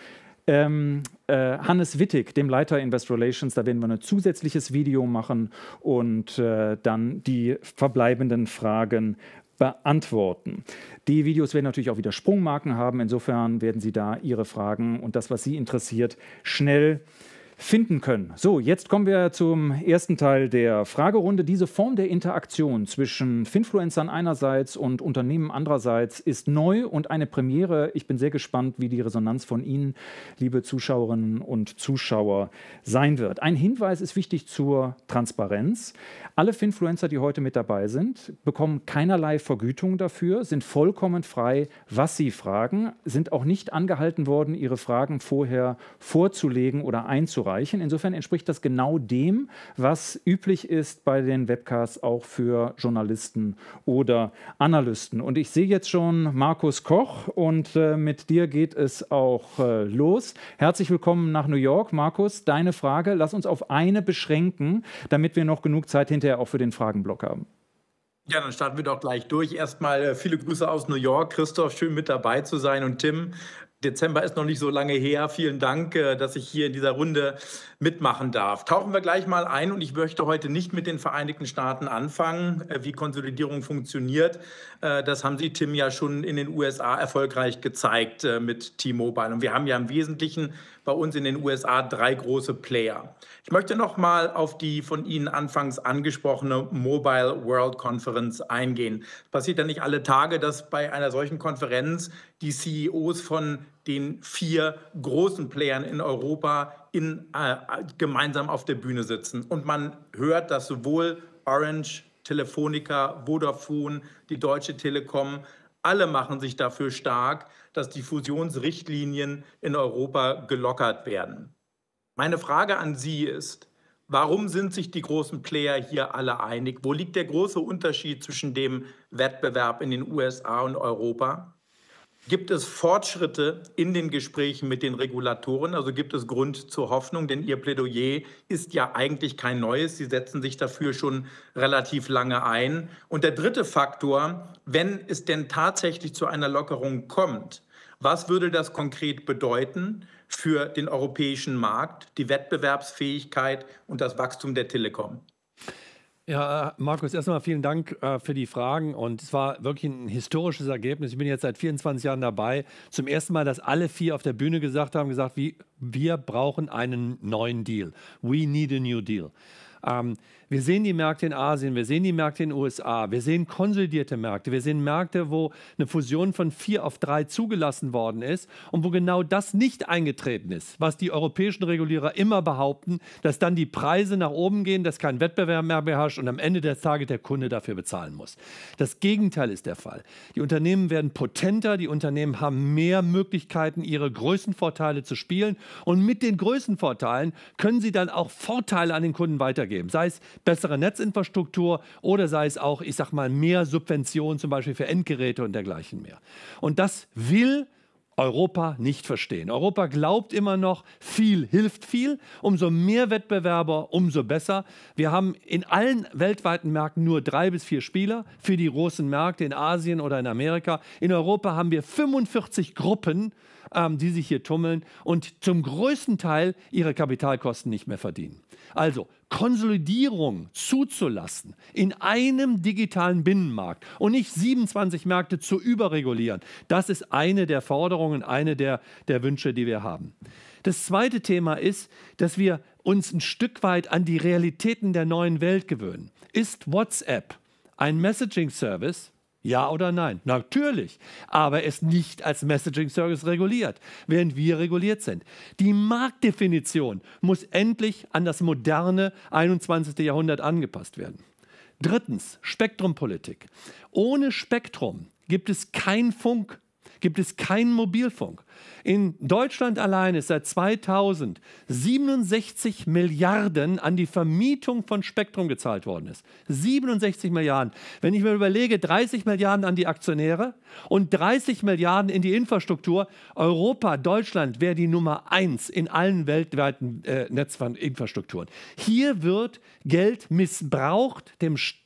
ähm, äh, Hannes Wittig, dem Leiter Invest Relations. Da werden wir ein zusätzliches Video machen und äh, dann die verbleibenden Fragen beantworten. Die Videos werden natürlich auch wieder Sprungmarken haben. Insofern werden Sie da Ihre Fragen und das, was Sie interessiert, schnell beantworten finden können. So, jetzt kommen wir zum ersten Teil der Fragerunde. Diese Form der Interaktion zwischen Finfluencern einerseits und Unternehmen andererseits ist neu und eine Premiere. Ich bin sehr gespannt, wie die Resonanz von Ihnen, liebe Zuschauerinnen und Zuschauer, sein wird. Ein Hinweis ist wichtig zur Transparenz. Alle Finfluencer, die heute mit dabei sind, bekommen keinerlei Vergütung dafür, sind vollkommen frei, was sie fragen, sind auch nicht angehalten worden, ihre Fragen vorher vorzulegen oder einzureichen einzureichen. Insofern entspricht das genau dem, was üblich ist bei den Webcasts auch für Journalisten oder Analysten. Und ich sehe jetzt schon Markus Koch und äh, mit dir geht es auch äh, los. Herzlich willkommen nach New York. Markus, deine Frage, lass uns auf eine beschränken, damit wir noch genug Zeit hinterher auch für den Fragenblock haben. Ja, dann starten wir doch gleich durch. Erstmal äh, viele Grüße aus New York. Christoph, schön mit dabei zu sein. Und Tim, Dezember ist noch nicht so lange her. Vielen Dank, äh, dass ich hier in dieser Runde mitmachen darf. Tauchen wir gleich mal ein und ich möchte heute nicht mit den Vereinigten Staaten anfangen, äh, wie Konsolidierung funktioniert. Äh, das haben Sie, Tim, ja schon in den USA erfolgreich gezeigt mit T-Mobile. Und wir haben ja im Wesentlichen bei uns in den USA drei große Player. Ich möchte noch mal auf die von Ihnen anfangs angesprochene Mobile World Conference eingehen. Es passiert ja nicht alle Tage, dass bei einer solchen Konferenz die CEOs von den vier großen Playern in Europa in, äh, gemeinsam auf der Bühne sitzen. Und man hört, dass sowohl Orange, Telefonica, Vodafone, die Deutsche Telekom, alle machen sich dafür stark, dass die Fusionsrichtlinien in Europa gelockert werden. Meine Frage an Sie ist, warum sind sich die großen Player hier alle einig? Wo liegt der große Unterschied zwischen dem Wettbewerb in den USA und Europa? Gibt es Fortschritte in den Gesprächen mit den Regulatoren? Also gibt es Grund zur Hoffnung? Denn Ihr Plädoyer ist ja eigentlich kein neues. Sie setzen sich dafür schon relativ lange ein. Und der dritte Faktor, wenn es denn tatsächlich zu einer Lockerung kommt, was würde das konkret bedeuten für den europäischen Markt, die Wettbewerbsfähigkeit und das Wachstum der Telekom? Ja, äh, Markus, erstmal vielen Dank äh, für die Fragen. Und es war wirklich ein historisches Ergebnis. Ich bin jetzt seit 24 Jahren dabei. Zum ersten Mal, dass alle vier auf der Bühne gesagt haben, gesagt, wie, wir brauchen einen neuen Deal. We need a new deal. Ähm, wir sehen die Märkte in Asien, wir sehen die Märkte in den USA, wir sehen konsolidierte Märkte, wir sehen Märkte, wo eine Fusion von vier auf drei zugelassen worden ist und wo genau das nicht eingetreten ist, was die europäischen Regulierer immer behaupten, dass dann die Preise nach oben gehen, dass kein Wettbewerb mehr beherrscht und am Ende des Tages der Kunde dafür bezahlen muss. Das Gegenteil ist der Fall. Die Unternehmen werden potenter, die Unternehmen haben mehr Möglichkeiten, ihre Größenvorteile zu spielen und mit den Größenvorteilen können sie dann auch Vorteile an den Kunden weitergeben, sei es bessere Netzinfrastruktur oder sei es auch, ich sag mal, mehr Subventionen zum Beispiel für Endgeräte und dergleichen mehr. Und das will Europa nicht verstehen. Europa glaubt immer noch, viel hilft viel. Umso mehr Wettbewerber, umso besser. Wir haben in allen weltweiten Märkten nur drei bis vier Spieler für die großen Märkte in Asien oder in Amerika. In Europa haben wir 45 Gruppen, ähm, die sich hier tummeln und zum größten Teil ihre Kapitalkosten nicht mehr verdienen. Also Konsolidierung zuzulassen in einem digitalen Binnenmarkt und nicht 27 Märkte zu überregulieren. Das ist eine der Forderungen, eine der, der Wünsche, die wir haben. Das zweite Thema ist, dass wir uns ein Stück weit an die Realitäten der neuen Welt gewöhnen. Ist WhatsApp ein Messaging-Service, ja oder nein? Natürlich, aber es nicht als Messaging Service reguliert, während wir reguliert sind. Die Marktdefinition muss endlich an das moderne 21. Jahrhundert angepasst werden. Drittens, Spektrumpolitik. Ohne Spektrum gibt es kein Funk gibt es keinen Mobilfunk. In Deutschland allein ist seit 2000 67 Milliarden an die Vermietung von Spektrum gezahlt worden ist. 67 Milliarden. Wenn ich mir überlege, 30 Milliarden an die Aktionäre und 30 Milliarden in die Infrastruktur. Europa, Deutschland wäre die Nummer eins in allen weltweiten äh, Netzinfrastrukturen. Hier wird Geld missbraucht, dem Staat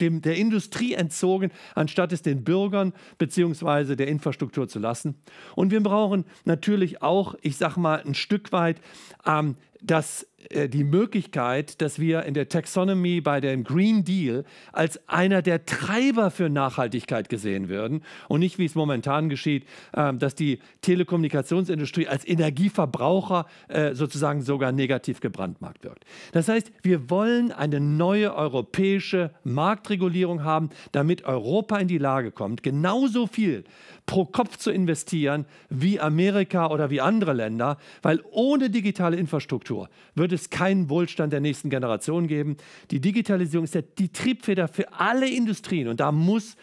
dem, der Industrie entzogen, anstatt es den Bürgern bzw. der Infrastruktur zu lassen. Und wir brauchen natürlich auch, ich sage mal, ein Stück weit ähm, das äh, die Möglichkeit, dass wir in der Taxonomy bei dem Green Deal als einer der Treiber für Nachhaltigkeit gesehen würden und nicht, wie es momentan geschieht, ähm, dass die Telekommunikationsindustrie als Energieverbraucher äh, sozusagen sogar negativ gebrandmarkt wirkt. Das heißt, wir wollen eine neue europäische Marktregulierung haben, damit Europa in die Lage kommt, genauso viel pro Kopf zu investieren wie Amerika oder wie andere Länder, weil ohne digitale Infrastruktur wird wird es keinen Wohlstand der nächsten Generation geben. Die Digitalisierung ist der, die Triebfeder für alle Industrien und da muss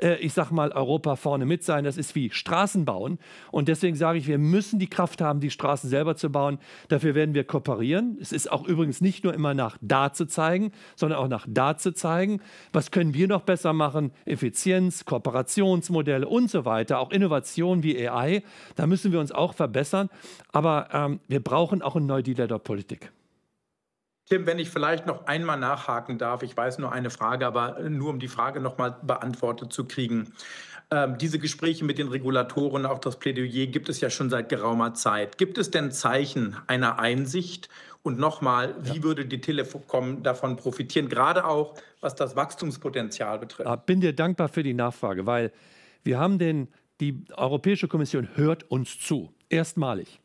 äh, ich sag mal, Europa vorne mit sein. Das ist wie Straßen bauen. Und deswegen sage ich, wir müssen die Kraft haben, die Straßen selber zu bauen. Dafür werden wir kooperieren. Es ist auch übrigens nicht nur immer nach da zu zeigen, sondern auch nach da zu zeigen. Was können wir noch besser machen? Effizienz, Kooperationsmodelle und so weiter. Auch Innovationen wie AI. Da müssen wir uns auch verbessern. Aber ähm, wir brauchen auch eine neue Dealer-Politik. Tim, wenn ich vielleicht noch einmal nachhaken darf, ich weiß nur eine Frage, aber äh, nur um die Frage nochmal beantwortet zu kriegen. Ähm, diese Gespräche mit den Regulatoren, auch das Plädoyer gibt es ja schon seit geraumer Zeit. Gibt es denn Zeichen einer Einsicht? Und nochmal, wie würde die Telekom davon profitieren, gerade auch was das Wachstumspotenzial betrifft? Ich ah, bin dir dankbar für die Nachfrage, weil wir haben den, die Europäische Kommission hört uns zu, erstmalig.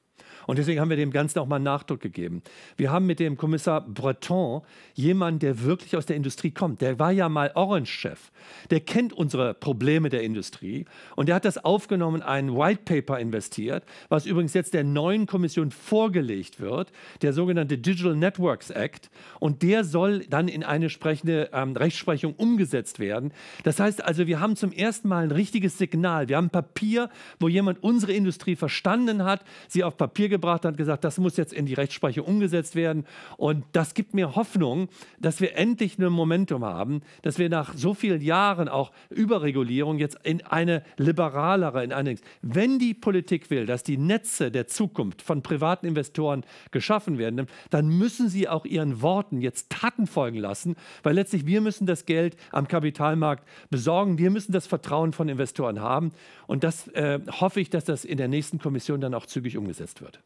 Und deswegen haben wir dem Ganzen auch mal Nachdruck gegeben. Wir haben mit dem Kommissar Breton jemanden, der wirklich aus der Industrie kommt. Der war ja mal Orange-Chef. Der kennt unsere Probleme der Industrie. Und der hat das aufgenommen, ein White Paper investiert, was übrigens jetzt der neuen Kommission vorgelegt wird, der sogenannte Digital Networks Act. Und der soll dann in eine entsprechende ähm, Rechtsprechung umgesetzt werden. Das heißt also, wir haben zum ersten Mal ein richtiges Signal. Wir haben Papier, wo jemand unsere Industrie verstanden hat, sie auf Papier gebracht eingebracht, hat gesagt, das muss jetzt in die Rechtsprechung umgesetzt werden. Und das gibt mir Hoffnung, dass wir endlich ein Momentum haben, dass wir nach so vielen Jahren auch Überregulierung jetzt in eine liberalere, in eine. Wenn die Politik will, dass die Netze der Zukunft von privaten Investoren geschaffen werden, dann müssen sie auch ihren Worten jetzt Taten folgen lassen, weil letztlich wir müssen das Geld am Kapitalmarkt besorgen, wir müssen das Vertrauen von Investoren haben. Und das äh, hoffe ich, dass das in der nächsten Kommission dann auch zügig umgesetzt wird.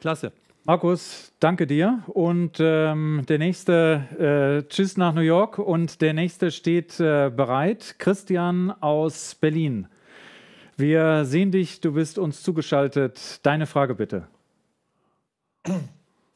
Klasse. Markus, danke dir. Und ähm, der nächste äh, Tschüss nach New York und der nächste steht äh, bereit. Christian aus Berlin. Wir sehen dich, du bist uns zugeschaltet. Deine Frage bitte.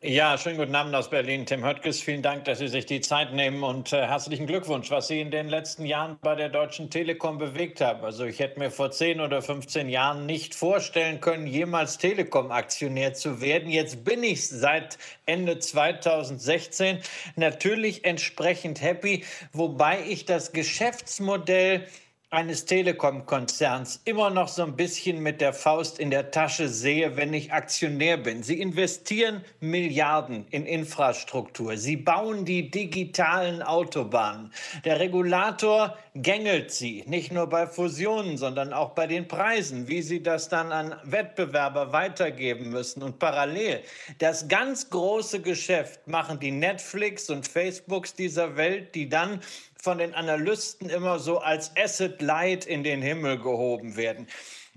Ja, schönen guten Abend aus Berlin. Tim Höttges, vielen Dank, dass Sie sich die Zeit nehmen und äh, herzlichen Glückwunsch, was Sie in den letzten Jahren bei der Deutschen Telekom bewegt haben. Also ich hätte mir vor 10 oder 15 Jahren nicht vorstellen können, jemals Telekom-Aktionär zu werden. Jetzt bin ich seit Ende 2016 natürlich entsprechend happy, wobei ich das Geschäftsmodell eines Telekom-Konzerns immer noch so ein bisschen mit der Faust in der Tasche sehe, wenn ich Aktionär bin. Sie investieren Milliarden in Infrastruktur. Sie bauen die digitalen Autobahnen. Der Regulator gängelt sie, nicht nur bei Fusionen, sondern auch bei den Preisen, wie sie das dann an Wettbewerber weitergeben müssen. Und parallel, das ganz große Geschäft machen die Netflix und Facebooks dieser Welt, die dann von den Analysten immer so als Asset Light in den Himmel gehoben werden.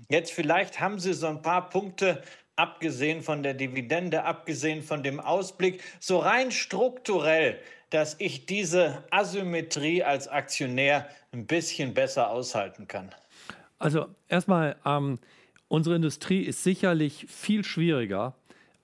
Jetzt vielleicht haben Sie so ein paar Punkte abgesehen von der Dividende, abgesehen von dem Ausblick, so rein strukturell, dass ich diese Asymmetrie als Aktionär ein bisschen besser aushalten kann? Also erstmal, ähm, unsere Industrie ist sicherlich viel schwieriger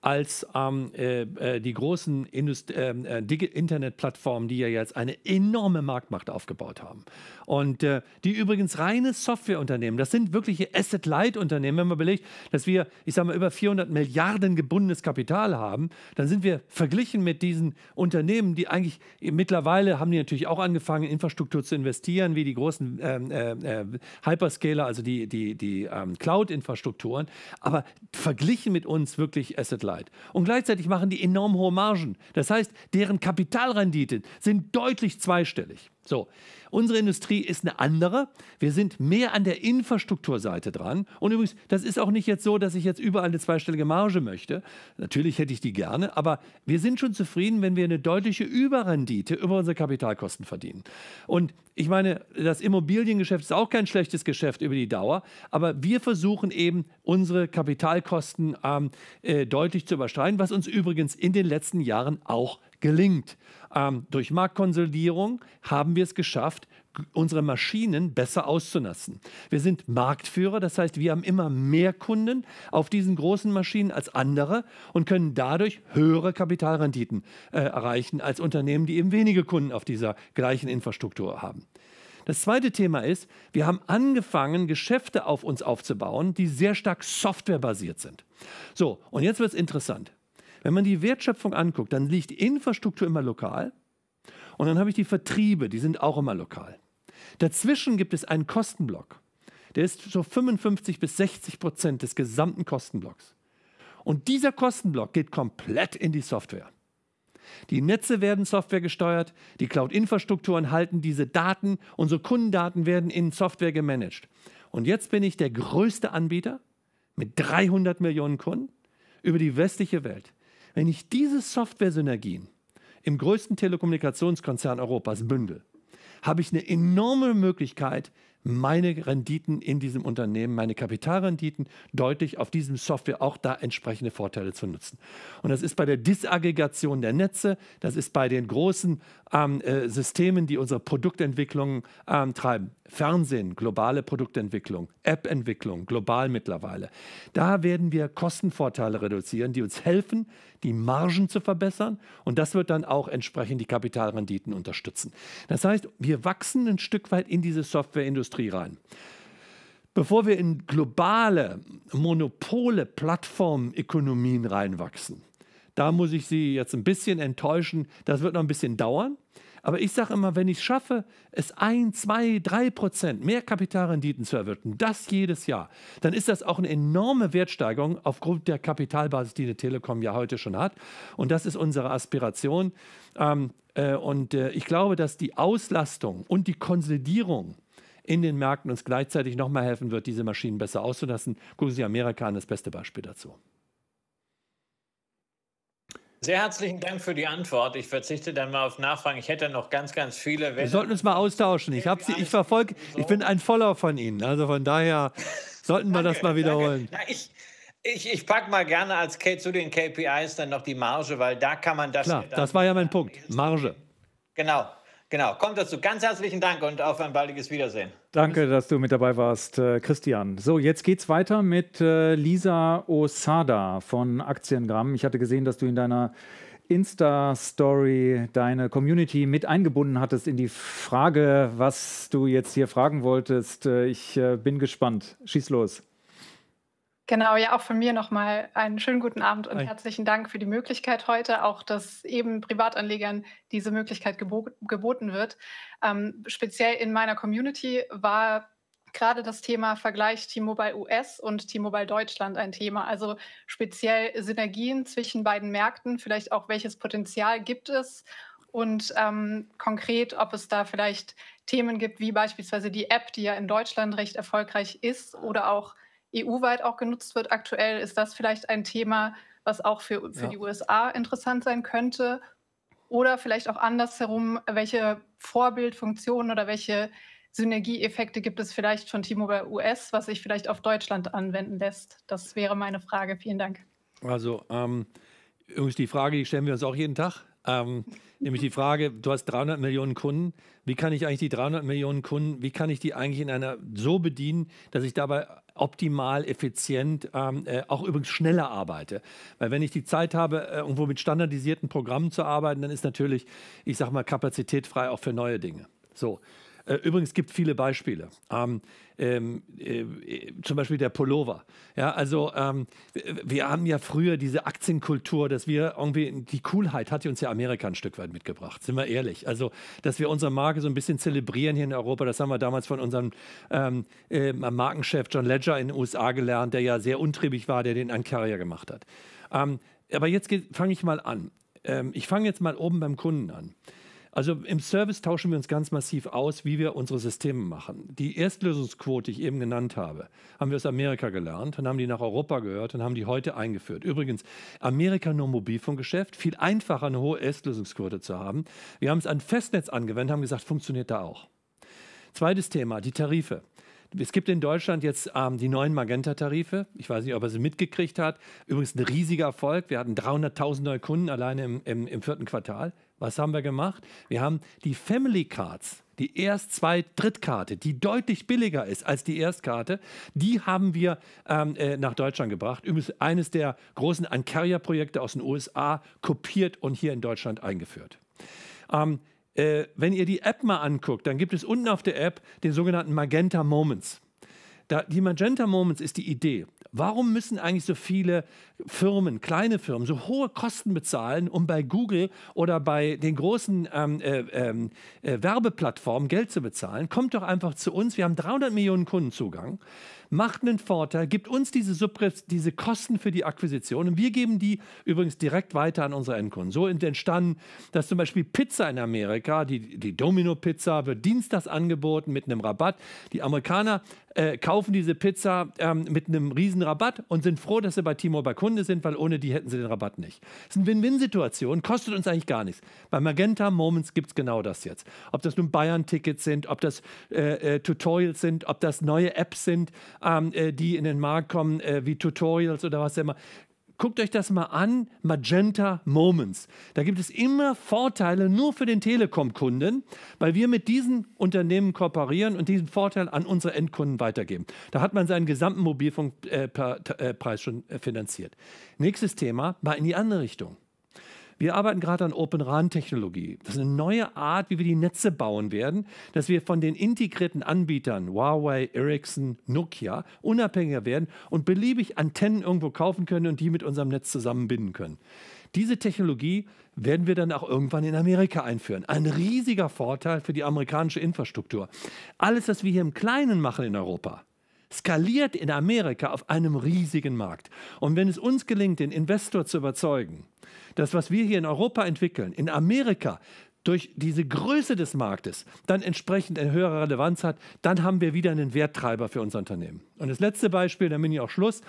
als ähm, äh, äh, die großen Indust ähm, äh, Internetplattformen, die ja jetzt eine enorme Marktmacht aufgebaut haben. Und äh, die übrigens reine Softwareunternehmen, das sind wirkliche Asset-Light-Unternehmen. Wenn man überlegt, dass wir, ich sage mal, über 400 Milliarden gebundenes Kapital haben, dann sind wir verglichen mit diesen Unternehmen, die eigentlich äh, mittlerweile haben die natürlich auch angefangen, in Infrastruktur zu investieren, wie die großen ähm, äh, äh, Hyperscaler, also die, die, die ähm, Cloud-Infrastrukturen. Aber verglichen mit uns wirklich Asset-Light weltweit. Und gleichzeitig machen die enorm hohe Margen. Das heißt, deren Kapitalrenditen sind deutlich zweistellig. So, Unsere Industrie ist eine andere. Wir sind mehr an der Infrastrukturseite dran. Und übrigens, das ist auch nicht jetzt so, dass ich jetzt überall eine zweistellige Marge möchte. Natürlich hätte ich die gerne, aber wir sind schon zufrieden, wenn wir eine deutliche Überrendite über unsere Kapitalkosten verdienen. Und ich meine, das Immobiliengeschäft ist auch kein schlechtes Geschäft über die Dauer, aber wir versuchen eben, unsere Kapitalkosten ähm, äh, deutlich zu übersteigen, was uns übrigens in den letzten Jahren auch gelingt ähm, durch Marktkonsolidierung haben wir es geschafft, unsere Maschinen besser auszunassen. Wir sind Marktführer, das heißt, wir haben immer mehr Kunden auf diesen großen Maschinen als andere und können dadurch höhere Kapitalrenditen äh, erreichen als Unternehmen, die eben wenige Kunden auf dieser gleichen Infrastruktur haben. Das zweite Thema ist, wir haben angefangen, Geschäfte auf uns aufzubauen, die sehr stark softwarebasiert sind. So, und jetzt wird es interessant. Wenn man die Wertschöpfung anguckt, dann liegt Infrastruktur immer lokal und dann habe ich die Vertriebe, die sind auch immer lokal. Dazwischen gibt es einen Kostenblock, der ist so 55 bis 60 Prozent des gesamten Kostenblocks. Und dieser Kostenblock geht komplett in die Software. Die Netze werden Software gesteuert, die Cloud-Infrastrukturen halten diese Daten, unsere Kundendaten werden in Software gemanagt. Und jetzt bin ich der größte Anbieter mit 300 Millionen Kunden über die westliche Welt, wenn ich diese Software-Synergien im größten Telekommunikationskonzern Europas bündel, habe ich eine enorme Möglichkeit, meine Renditen in diesem Unternehmen, meine Kapitalrenditen deutlich auf diesem Software auch da entsprechende Vorteile zu nutzen. Und das ist bei der Disaggregation der Netze, das ist bei den großen ähm, äh, Systemen, die unsere Produktentwicklung ähm, treiben. Fernsehen, globale Produktentwicklung, App-Entwicklung, global mittlerweile. Da werden wir Kostenvorteile reduzieren, die uns helfen, die Margen zu verbessern. Und das wird dann auch entsprechend die Kapitalrenditen unterstützen. Das heißt, wir wachsen ein Stück weit in diese Softwareindustrie Industrie rein. Bevor wir in globale Monopole, Plattformen, Ökonomien reinwachsen. Da muss ich Sie jetzt ein bisschen enttäuschen. Das wird noch ein bisschen dauern. Aber ich sage immer, wenn ich es schaffe, es ein, zwei, drei Prozent mehr Kapitalrenditen zu erwirken, das jedes Jahr, dann ist das auch eine enorme Wertsteigerung aufgrund der Kapitalbasis, die eine Telekom ja heute schon hat. Und das ist unsere Aspiration. Ähm, äh, und äh, ich glaube, dass die Auslastung und die Konsolidierung in den Märkten uns gleichzeitig nochmal helfen wird, diese Maschinen besser auszulassen. Gucken Sie Amerika an, das beste Beispiel dazu. Sehr herzlichen Dank für die Antwort. Ich verzichte dann mal auf Nachfragen. Ich hätte noch ganz, ganz viele. Wir sollten uns mal austauschen. Ich sie, ich verfolge, ich bin ein Follower von Ihnen. Also von daher sollten wir danke, das mal wiederholen. Na, ich, ich, ich packe mal gerne als K zu den KPIs dann noch die Marge, weil da kann man das. Klar, das war ja mein äh, Punkt. Marge. Genau. Genau, kommt dazu. Ganz herzlichen Dank und auf ein baldiges Wiedersehen. Danke, dass du mit dabei warst, äh, Christian. So, jetzt geht's weiter mit äh, Lisa Osada von Aktiengramm. Ich hatte gesehen, dass du in deiner Insta-Story deine Community mit eingebunden hattest in die Frage, was du jetzt hier fragen wolltest. Äh, ich äh, bin gespannt. Schieß los. Genau, ja, auch von mir nochmal einen schönen guten Abend und Hi. herzlichen Dank für die Möglichkeit heute, auch dass eben Privatanlegern diese Möglichkeit gebo geboten wird. Ähm, speziell in meiner Community war gerade das Thema Vergleich T-Mobile US und T-Mobile Deutschland ein Thema. Also speziell Synergien zwischen beiden Märkten, vielleicht auch welches Potenzial gibt es und ähm, konkret, ob es da vielleicht Themen gibt, wie beispielsweise die App, die ja in Deutschland recht erfolgreich ist oder auch EU-weit auch genutzt wird aktuell, ist das vielleicht ein Thema, was auch für, für ja. die USA interessant sein könnte? Oder vielleicht auch andersherum, welche Vorbildfunktionen oder welche Synergieeffekte gibt es vielleicht von T-Mobile US, was sich vielleicht auf Deutschland anwenden lässt? Das wäre meine Frage. Vielen Dank. Also, ähm, übrigens die Frage, die stellen wir uns auch jeden Tag. Ähm, nämlich die Frage, du hast 300 Millionen Kunden, wie kann ich eigentlich die 300 Millionen Kunden, wie kann ich die eigentlich in einer so bedienen, dass ich dabei optimal, effizient, ähm, äh, auch übrigens schneller arbeite. Weil wenn ich die Zeit habe, äh, irgendwo mit standardisierten Programmen zu arbeiten, dann ist natürlich, ich sag mal, Kapazität frei auch für neue Dinge. So. Äh, übrigens es gibt viele Beispiele. Ähm, ähm, äh, zum Beispiel der Pullover. Ja, also ähm, wir haben ja früher diese Aktienkultur, dass wir irgendwie die Coolheit hat uns ja Amerika ein Stück weit mitgebracht. Sind wir ehrlich? Also dass wir unsere Marke so ein bisschen zelebrieren hier in Europa. Das haben wir damals von unserem ähm, äh, Markenchef John Ledger in den USA gelernt, der ja sehr untriebig war, der den an Carrier gemacht hat. Ähm, aber jetzt fange ich mal an. Ähm, ich fange jetzt mal oben beim Kunden an. Also im Service tauschen wir uns ganz massiv aus, wie wir unsere Systeme machen. Die Erstlösungsquote, die ich eben genannt habe, haben wir aus Amerika gelernt und haben die nach Europa gehört und haben die heute eingeführt. Übrigens, Amerika nur Mobilfunkgeschäft, viel einfacher eine hohe Erstlösungsquote zu haben. Wir haben es an Festnetz angewendet, haben gesagt, funktioniert da auch. Zweites Thema, die Tarife. Es gibt in Deutschland jetzt ähm, die neuen Magenta-Tarife. Ich weiß nicht, ob er sie mitgekriegt hat. Übrigens ein riesiger Erfolg. Wir hatten 300.000 neue Kunden alleine im, im, im vierten Quartal. Was haben wir gemacht? Wir haben die Family Cards, die Erst-, Zweit-, Drittkarte, die deutlich billiger ist als die Erstkarte, die haben wir ähm, äh, nach Deutschland gebracht. Übrigens eines der großen Ancaria-Projekte aus den USA kopiert und hier in Deutschland eingeführt. Ähm, äh, wenn ihr die App mal anguckt, dann gibt es unten auf der App den sogenannten Magenta Moments da, die Magenta Moments ist die Idee. Warum müssen eigentlich so viele Firmen, kleine Firmen, so hohe Kosten bezahlen, um bei Google oder bei den großen ähm, äh, ähm, äh, Werbeplattformen Geld zu bezahlen? Kommt doch einfach zu uns. Wir haben 300 Millionen Kundenzugang macht einen Vorteil, gibt uns diese, diese Kosten für die Akquisition und wir geben die übrigens direkt weiter an unsere Endkunden. So entstanden, dass zum Beispiel Pizza in Amerika, die, die Domino-Pizza, wird dienstags angeboten mit einem Rabatt. Die Amerikaner äh, kaufen diese Pizza ähm, mit einem riesen Rabatt und sind froh, dass sie bei Timo bei Kunde sind, weil ohne die hätten sie den Rabatt nicht. Das ist eine Win-Win-Situation, kostet uns eigentlich gar nichts. Bei Magenta Moments gibt es genau das jetzt. Ob das nun Bayern-Tickets sind, ob das äh, äh, Tutorials sind, ob das neue Apps sind, ähm, die in den Markt kommen, äh, wie Tutorials oder was immer. Guckt euch das mal an, Magenta Moments. Da gibt es immer Vorteile nur für den Telekom-Kunden, weil wir mit diesen Unternehmen kooperieren und diesen Vorteil an unsere Endkunden weitergeben. Da hat man seinen gesamten Mobilfunkpreis äh, äh, schon äh, finanziert. Nächstes Thema, mal in die andere Richtung. Wir arbeiten gerade an Open RAN-Technologie. Das ist eine neue Art, wie wir die Netze bauen werden, dass wir von den integrierten Anbietern Huawei, Ericsson, Nokia unabhängiger werden und beliebig Antennen irgendwo kaufen können und die mit unserem Netz zusammenbinden können. Diese Technologie werden wir dann auch irgendwann in Amerika einführen. Ein riesiger Vorteil für die amerikanische Infrastruktur. Alles, was wir hier im Kleinen machen in Europa, skaliert in Amerika auf einem riesigen Markt. Und wenn es uns gelingt, den Investor zu überzeugen, dass was wir hier in Europa entwickeln, in Amerika durch diese Größe des Marktes dann entsprechend eine höhere Relevanz hat, dann haben wir wieder einen Werttreiber für unser Unternehmen. Und das letzte Beispiel, dann bin ich auch Schluss,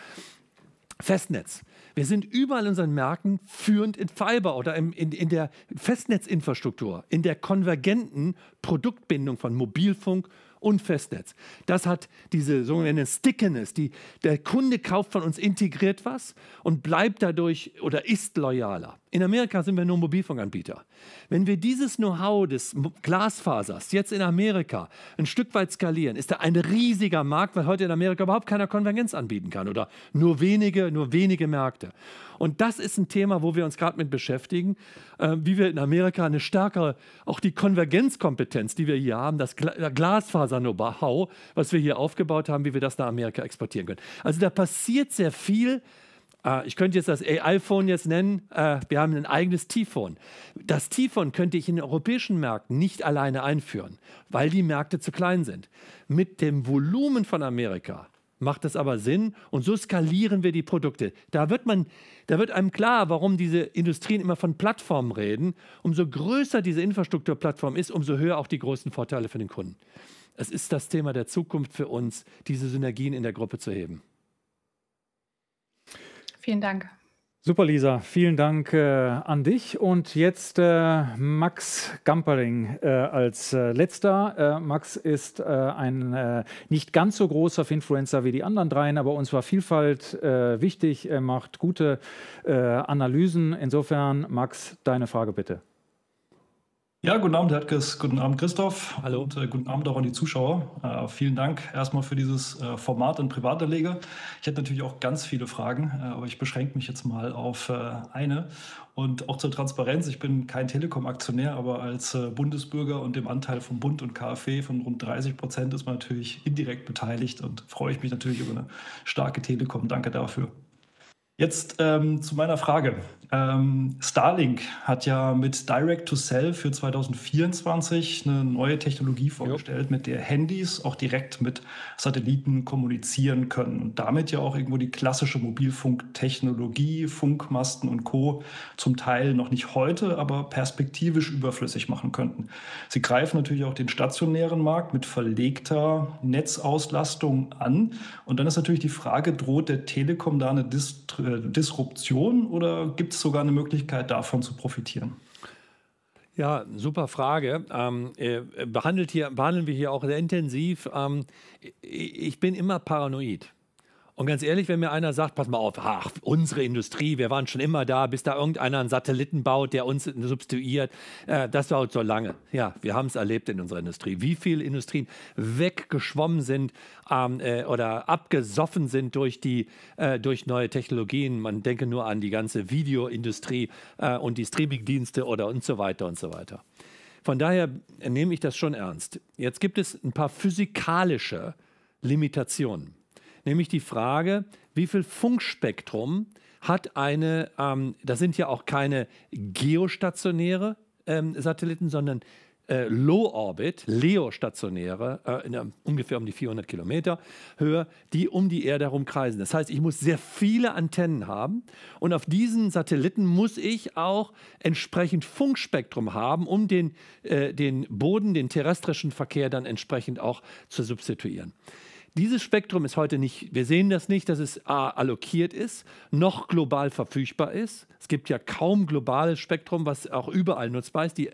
Festnetz. Wir sind überall in unseren Märkten führend in Fiber oder in, in, in der Festnetzinfrastruktur, in der konvergenten Produktbindung von Mobilfunk, und Festnetz. Das hat diese sogenannte Stickiness. Die, der Kunde kauft von uns integriert was und bleibt dadurch oder ist loyaler. In Amerika sind wir nur Mobilfunkanbieter. Wenn wir dieses Know-how des Glasfasers jetzt in Amerika ein Stück weit skalieren, ist da ein riesiger Markt, weil heute in Amerika überhaupt keiner Konvergenz anbieten kann oder nur wenige, nur wenige Märkte. Und das ist ein Thema, wo wir uns gerade mit beschäftigen, äh, wie wir in Amerika eine stärkere, auch die Konvergenzkompetenz, die wir hier haben, das äh, Glasfaser-Know-how, was wir hier aufgebaut haben, wie wir das nach Amerika exportieren können. Also da passiert sehr viel. Ah, ich könnte jetzt das iPhone jetzt nennen. Ah, wir haben ein eigenes T-Phone. Das T-Phone könnte ich in den europäischen Märkten nicht alleine einführen, weil die Märkte zu klein sind. Mit dem Volumen von Amerika macht das aber Sinn und so skalieren wir die Produkte. Da wird, man, da wird einem klar, warum diese Industrien immer von Plattformen reden. Umso größer diese Infrastrukturplattform ist, umso höher auch die großen Vorteile für den Kunden. Es ist das Thema der Zukunft für uns, diese Synergien in der Gruppe zu heben. Vielen Dank. Super, Lisa. Vielen Dank äh, an dich. Und jetzt äh, Max Gampering äh, als äh, letzter. Äh, Max ist äh, ein nicht ganz so großer Influencer wie die anderen dreien, aber uns war Vielfalt wichtig. Er macht gute Analysen. Insofern, Max, deine Frage bitte. Ja, guten Abend, Herr Hertges. Guten Abend, Christoph. Hallo. Und äh, guten Abend auch an die Zuschauer. Äh, vielen Dank erstmal für dieses äh, Format in Privatanleger. Ich hätte natürlich auch ganz viele Fragen, äh, aber ich beschränke mich jetzt mal auf äh, eine. Und auch zur Transparenz. Ich bin kein Telekom-Aktionär, aber als äh, Bundesbürger und dem Anteil von Bund und KfW von rund 30 Prozent ist man natürlich indirekt beteiligt und freue ich mich natürlich über eine starke Telekom. Danke dafür. Jetzt ähm, zu meiner Frage. Ähm, Starlink hat ja mit Direct to Cell für 2024 eine neue Technologie vorgestellt, jo. mit der Handys auch direkt mit Satelliten kommunizieren können und damit ja auch irgendwo die klassische Mobilfunktechnologie, Funkmasten und Co. zum Teil noch nicht heute, aber perspektivisch überflüssig machen könnten. Sie greifen natürlich auch den stationären Markt mit verlegter Netzauslastung an und dann ist natürlich die Frage, droht der Telekom da eine Dis äh, Disruption oder gibt es sogar eine Möglichkeit, davon zu profitieren? Ja, super Frage. Ähm, äh, behandelt hier, behandeln wir hier auch sehr intensiv. Ähm, ich bin immer paranoid. Und ganz ehrlich, wenn mir einer sagt, pass mal auf, ach, unsere Industrie, wir waren schon immer da, bis da irgendeiner einen Satelliten baut, der uns substituiert, äh, das dauert so lange. Ja, wir haben es erlebt in unserer Industrie. Wie viele Industrien weggeschwommen sind ähm, äh, oder abgesoffen sind durch, die, äh, durch neue Technologien. Man denke nur an die ganze Videoindustrie äh, und die Streamingdienste oder und so weiter und so weiter. Von daher nehme ich das schon ernst. Jetzt gibt es ein paar physikalische Limitationen nämlich die Frage, wie viel Funkspektrum hat eine, ähm, das sind ja auch keine geostationäre ähm, Satelliten, sondern äh, Low Orbit, LEO-stationäre, äh, in, um, ungefähr um die 400 Kilometer Höhe, die um die Erde herumkreisen. Das heißt, ich muss sehr viele Antennen haben und auf diesen Satelliten muss ich auch entsprechend Funkspektrum haben, um den, äh, den Boden, den terrestrischen Verkehr dann entsprechend auch zu substituieren. Dieses Spektrum ist heute nicht, wir sehen das nicht, dass es a allokiert ist, noch global verfügbar ist. Es gibt ja kaum globales Spektrum, was auch überall nutzbar ist. Die,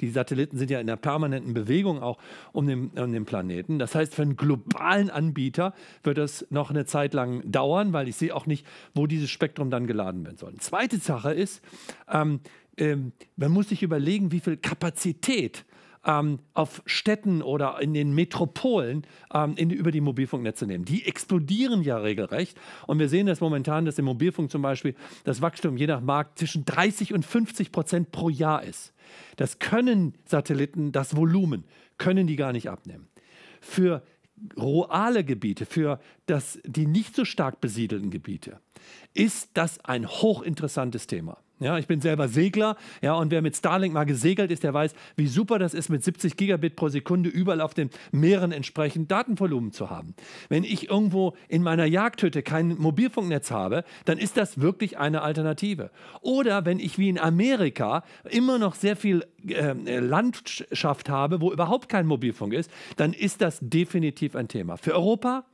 die Satelliten sind ja in der permanenten Bewegung auch um den, um den Planeten. Das heißt, für einen globalen Anbieter wird das noch eine Zeit lang dauern, weil ich sehe auch nicht, wo dieses Spektrum dann geladen werden soll. Zweite Sache ist, ähm, ähm, man muss sich überlegen, wie viel Kapazität ähm, auf Städten oder in den Metropolen ähm, in, über die Mobilfunknetze nehmen. Die explodieren ja regelrecht. Und wir sehen das momentan, dass im Mobilfunk zum Beispiel das Wachstum je nach Markt zwischen 30 und 50 Prozent pro Jahr ist. Das können Satelliten, das Volumen, können die gar nicht abnehmen. Für rurale Gebiete, für das, die nicht so stark besiedelten Gebiete, ist das ein hochinteressantes Thema. Ja, ich bin selber Segler. Ja, und wer mit Starlink mal gesegelt ist, der weiß, wie super das ist, mit 70 Gigabit pro Sekunde überall auf den Meeren entsprechend Datenvolumen zu haben. Wenn ich irgendwo in meiner Jagdhütte kein Mobilfunknetz habe, dann ist das wirklich eine Alternative. Oder wenn ich wie in Amerika immer noch sehr viel äh, Landschaft habe, wo überhaupt kein Mobilfunk ist, dann ist das definitiv ein Thema. Für Europa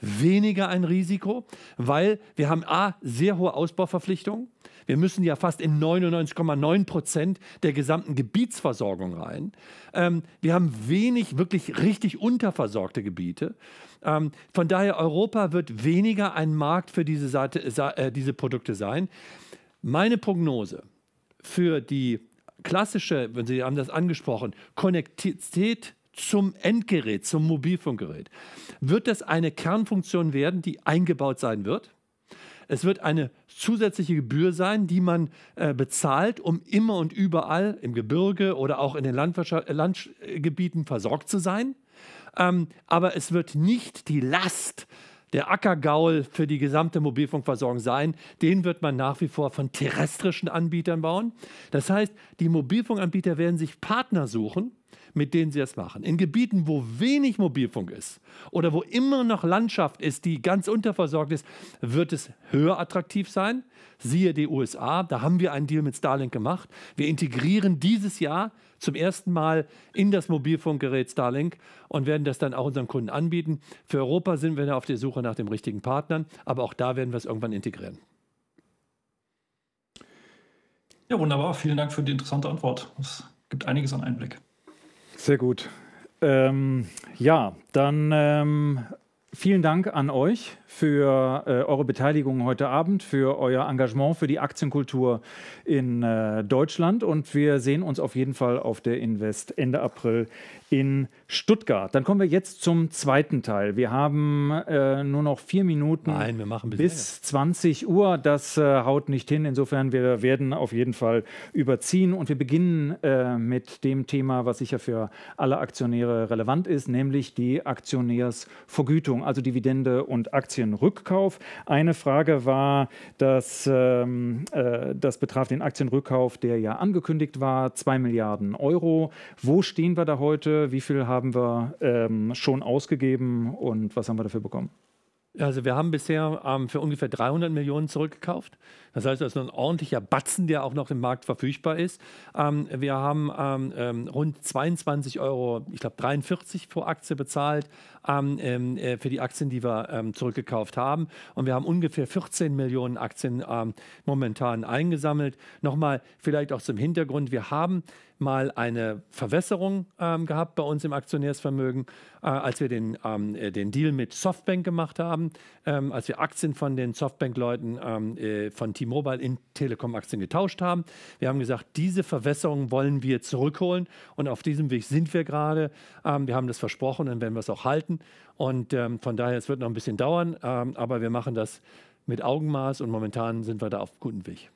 weniger ein Risiko, weil wir haben A, sehr hohe Ausbauverpflichtungen. Wir müssen ja fast in 99,9 Prozent der gesamten Gebietsversorgung rein. Ähm, wir haben wenig, wirklich richtig unterversorgte Gebiete. Ähm, von daher, Europa wird weniger ein Markt für diese, Seite, äh, diese Produkte sein. Meine Prognose für die klassische, wenn Sie haben das angesprochen, Konnektivität zum Endgerät, zum Mobilfunkgerät, wird das eine Kernfunktion werden, die eingebaut sein wird. Es wird eine zusätzliche Gebühr sein, die man äh, bezahlt, um immer und überall im Gebirge oder auch in den äh, Landgebieten versorgt zu sein. Ähm, aber es wird nicht die Last der Ackergaul für die gesamte Mobilfunkversorgung sein. Den wird man nach wie vor von terrestrischen Anbietern bauen. Das heißt, die Mobilfunkanbieter werden sich Partner suchen, mit denen sie das machen. In Gebieten, wo wenig Mobilfunk ist oder wo immer noch Landschaft ist, die ganz unterversorgt ist, wird es höher attraktiv sein. Siehe die USA, da haben wir einen Deal mit Starlink gemacht. Wir integrieren dieses Jahr zum ersten Mal in das Mobilfunkgerät Starlink und werden das dann auch unseren Kunden anbieten. Für Europa sind wir auf der Suche nach dem richtigen Partnern, aber auch da werden wir es irgendwann integrieren. Ja, wunderbar. Vielen Dank für die interessante Antwort. Es gibt einiges an Einblick. Sehr gut. Ähm, ja, dann ähm, vielen Dank an euch für äh, eure Beteiligung heute Abend, für euer Engagement für die Aktienkultur in äh, Deutschland und wir sehen uns auf jeden Fall auf der Invest Ende April in Stuttgart. Dann kommen wir jetzt zum zweiten Teil. Wir haben äh, nur noch vier Minuten Nein, bis länger. 20 Uhr. Das äh, haut nicht hin. Insofern, wir werden auf jeden Fall überziehen. Und wir beginnen äh, mit dem Thema, was sicher für alle Aktionäre relevant ist, nämlich die Aktionärsvergütung, also Dividende und Aktienrückkauf. Eine Frage war, dass ähm, äh, das betraf den Aktienrückkauf, der ja angekündigt war, 2 Milliarden Euro. Wo stehen wir da heute? wie viel haben wir ähm, schon ausgegeben und was haben wir dafür bekommen? Also wir haben bisher ähm, für ungefähr 300 Millionen zurückgekauft. Das heißt, das ist ein ordentlicher Batzen, der auch noch im Markt verfügbar ist. Ähm, wir haben ähm, ähm rund 22 Euro, ich glaube 43 pro Aktie bezahlt ähm, äh, für die Aktien, die wir ähm, zurückgekauft haben. Und wir haben ungefähr 14 Millionen Aktien ähm, momentan eingesammelt. Nochmal vielleicht auch zum Hintergrund. Wir haben mal eine Verwässerung ähm, gehabt bei uns im Aktionärsvermögen, äh, als wir den, ähm, äh, den Deal mit Softbank gemacht haben, ähm, als wir Aktien von den Softbank-Leuten ähm, äh, von T-Mobile in Telekom-Aktien getauscht haben. Wir haben gesagt, diese Verwässerung wollen wir zurückholen und auf diesem Weg sind wir gerade. Ähm, wir haben das versprochen und werden wir es auch halten halten. Und ähm, von daher, es wird noch ein bisschen dauern, ähm, aber wir machen das mit Augenmaß und momentan sind wir da auf gutem Weg.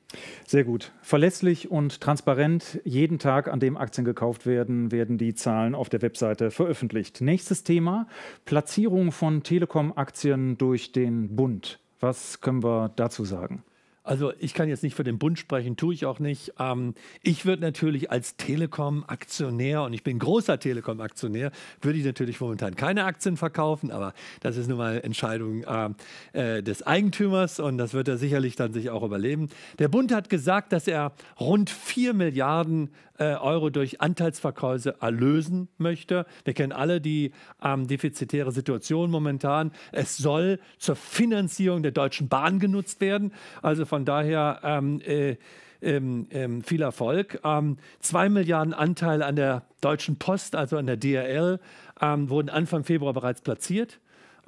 Sehr gut. Verlässlich und transparent. Jeden Tag, an dem Aktien gekauft werden, werden die Zahlen auf der Webseite veröffentlicht. Nächstes Thema: Platzierung von Telekom-Aktien durch den Bund. Was können wir dazu sagen? Also ich kann jetzt nicht für den Bund sprechen, tue ich auch nicht. Ähm, ich würde natürlich als Telekom-Aktionär, und ich bin großer Telekom-Aktionär, würde ich natürlich momentan keine Aktien verkaufen, aber das ist nun mal Entscheidung äh, äh des Eigentümers und das wird er sicherlich dann sich auch überleben. Der Bund hat gesagt, dass er rund 4 Milliarden äh, Euro durch Anteilsverkäufe erlösen möchte. Wir kennen alle die ähm, defizitäre Situation momentan. Es soll zur Finanzierung der Deutschen Bahn genutzt werden. Also von daher ähm, äh, ähm, ähm, viel Erfolg. Ähm, zwei Milliarden Anteile an der Deutschen Post, also an der DRL, ähm, wurden Anfang Februar bereits platziert.